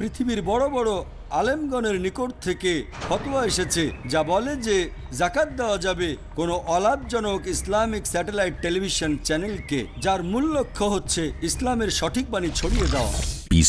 Speaker 1: পৃথিবীর বড় বড় আলেমগণের নিকট থেকে ফতোয়া এসেছে যা বলে যে জাকাত দেওয়া যাবে কোনো অলাভজনক ইসলামিক স্যাটেলাইট টেলিভিশন চ্যানেলকে যার মূল লক্ষ্য হচ্ছে ইসলামের সঠিক বাণী ছড়িয়ে দেওয়া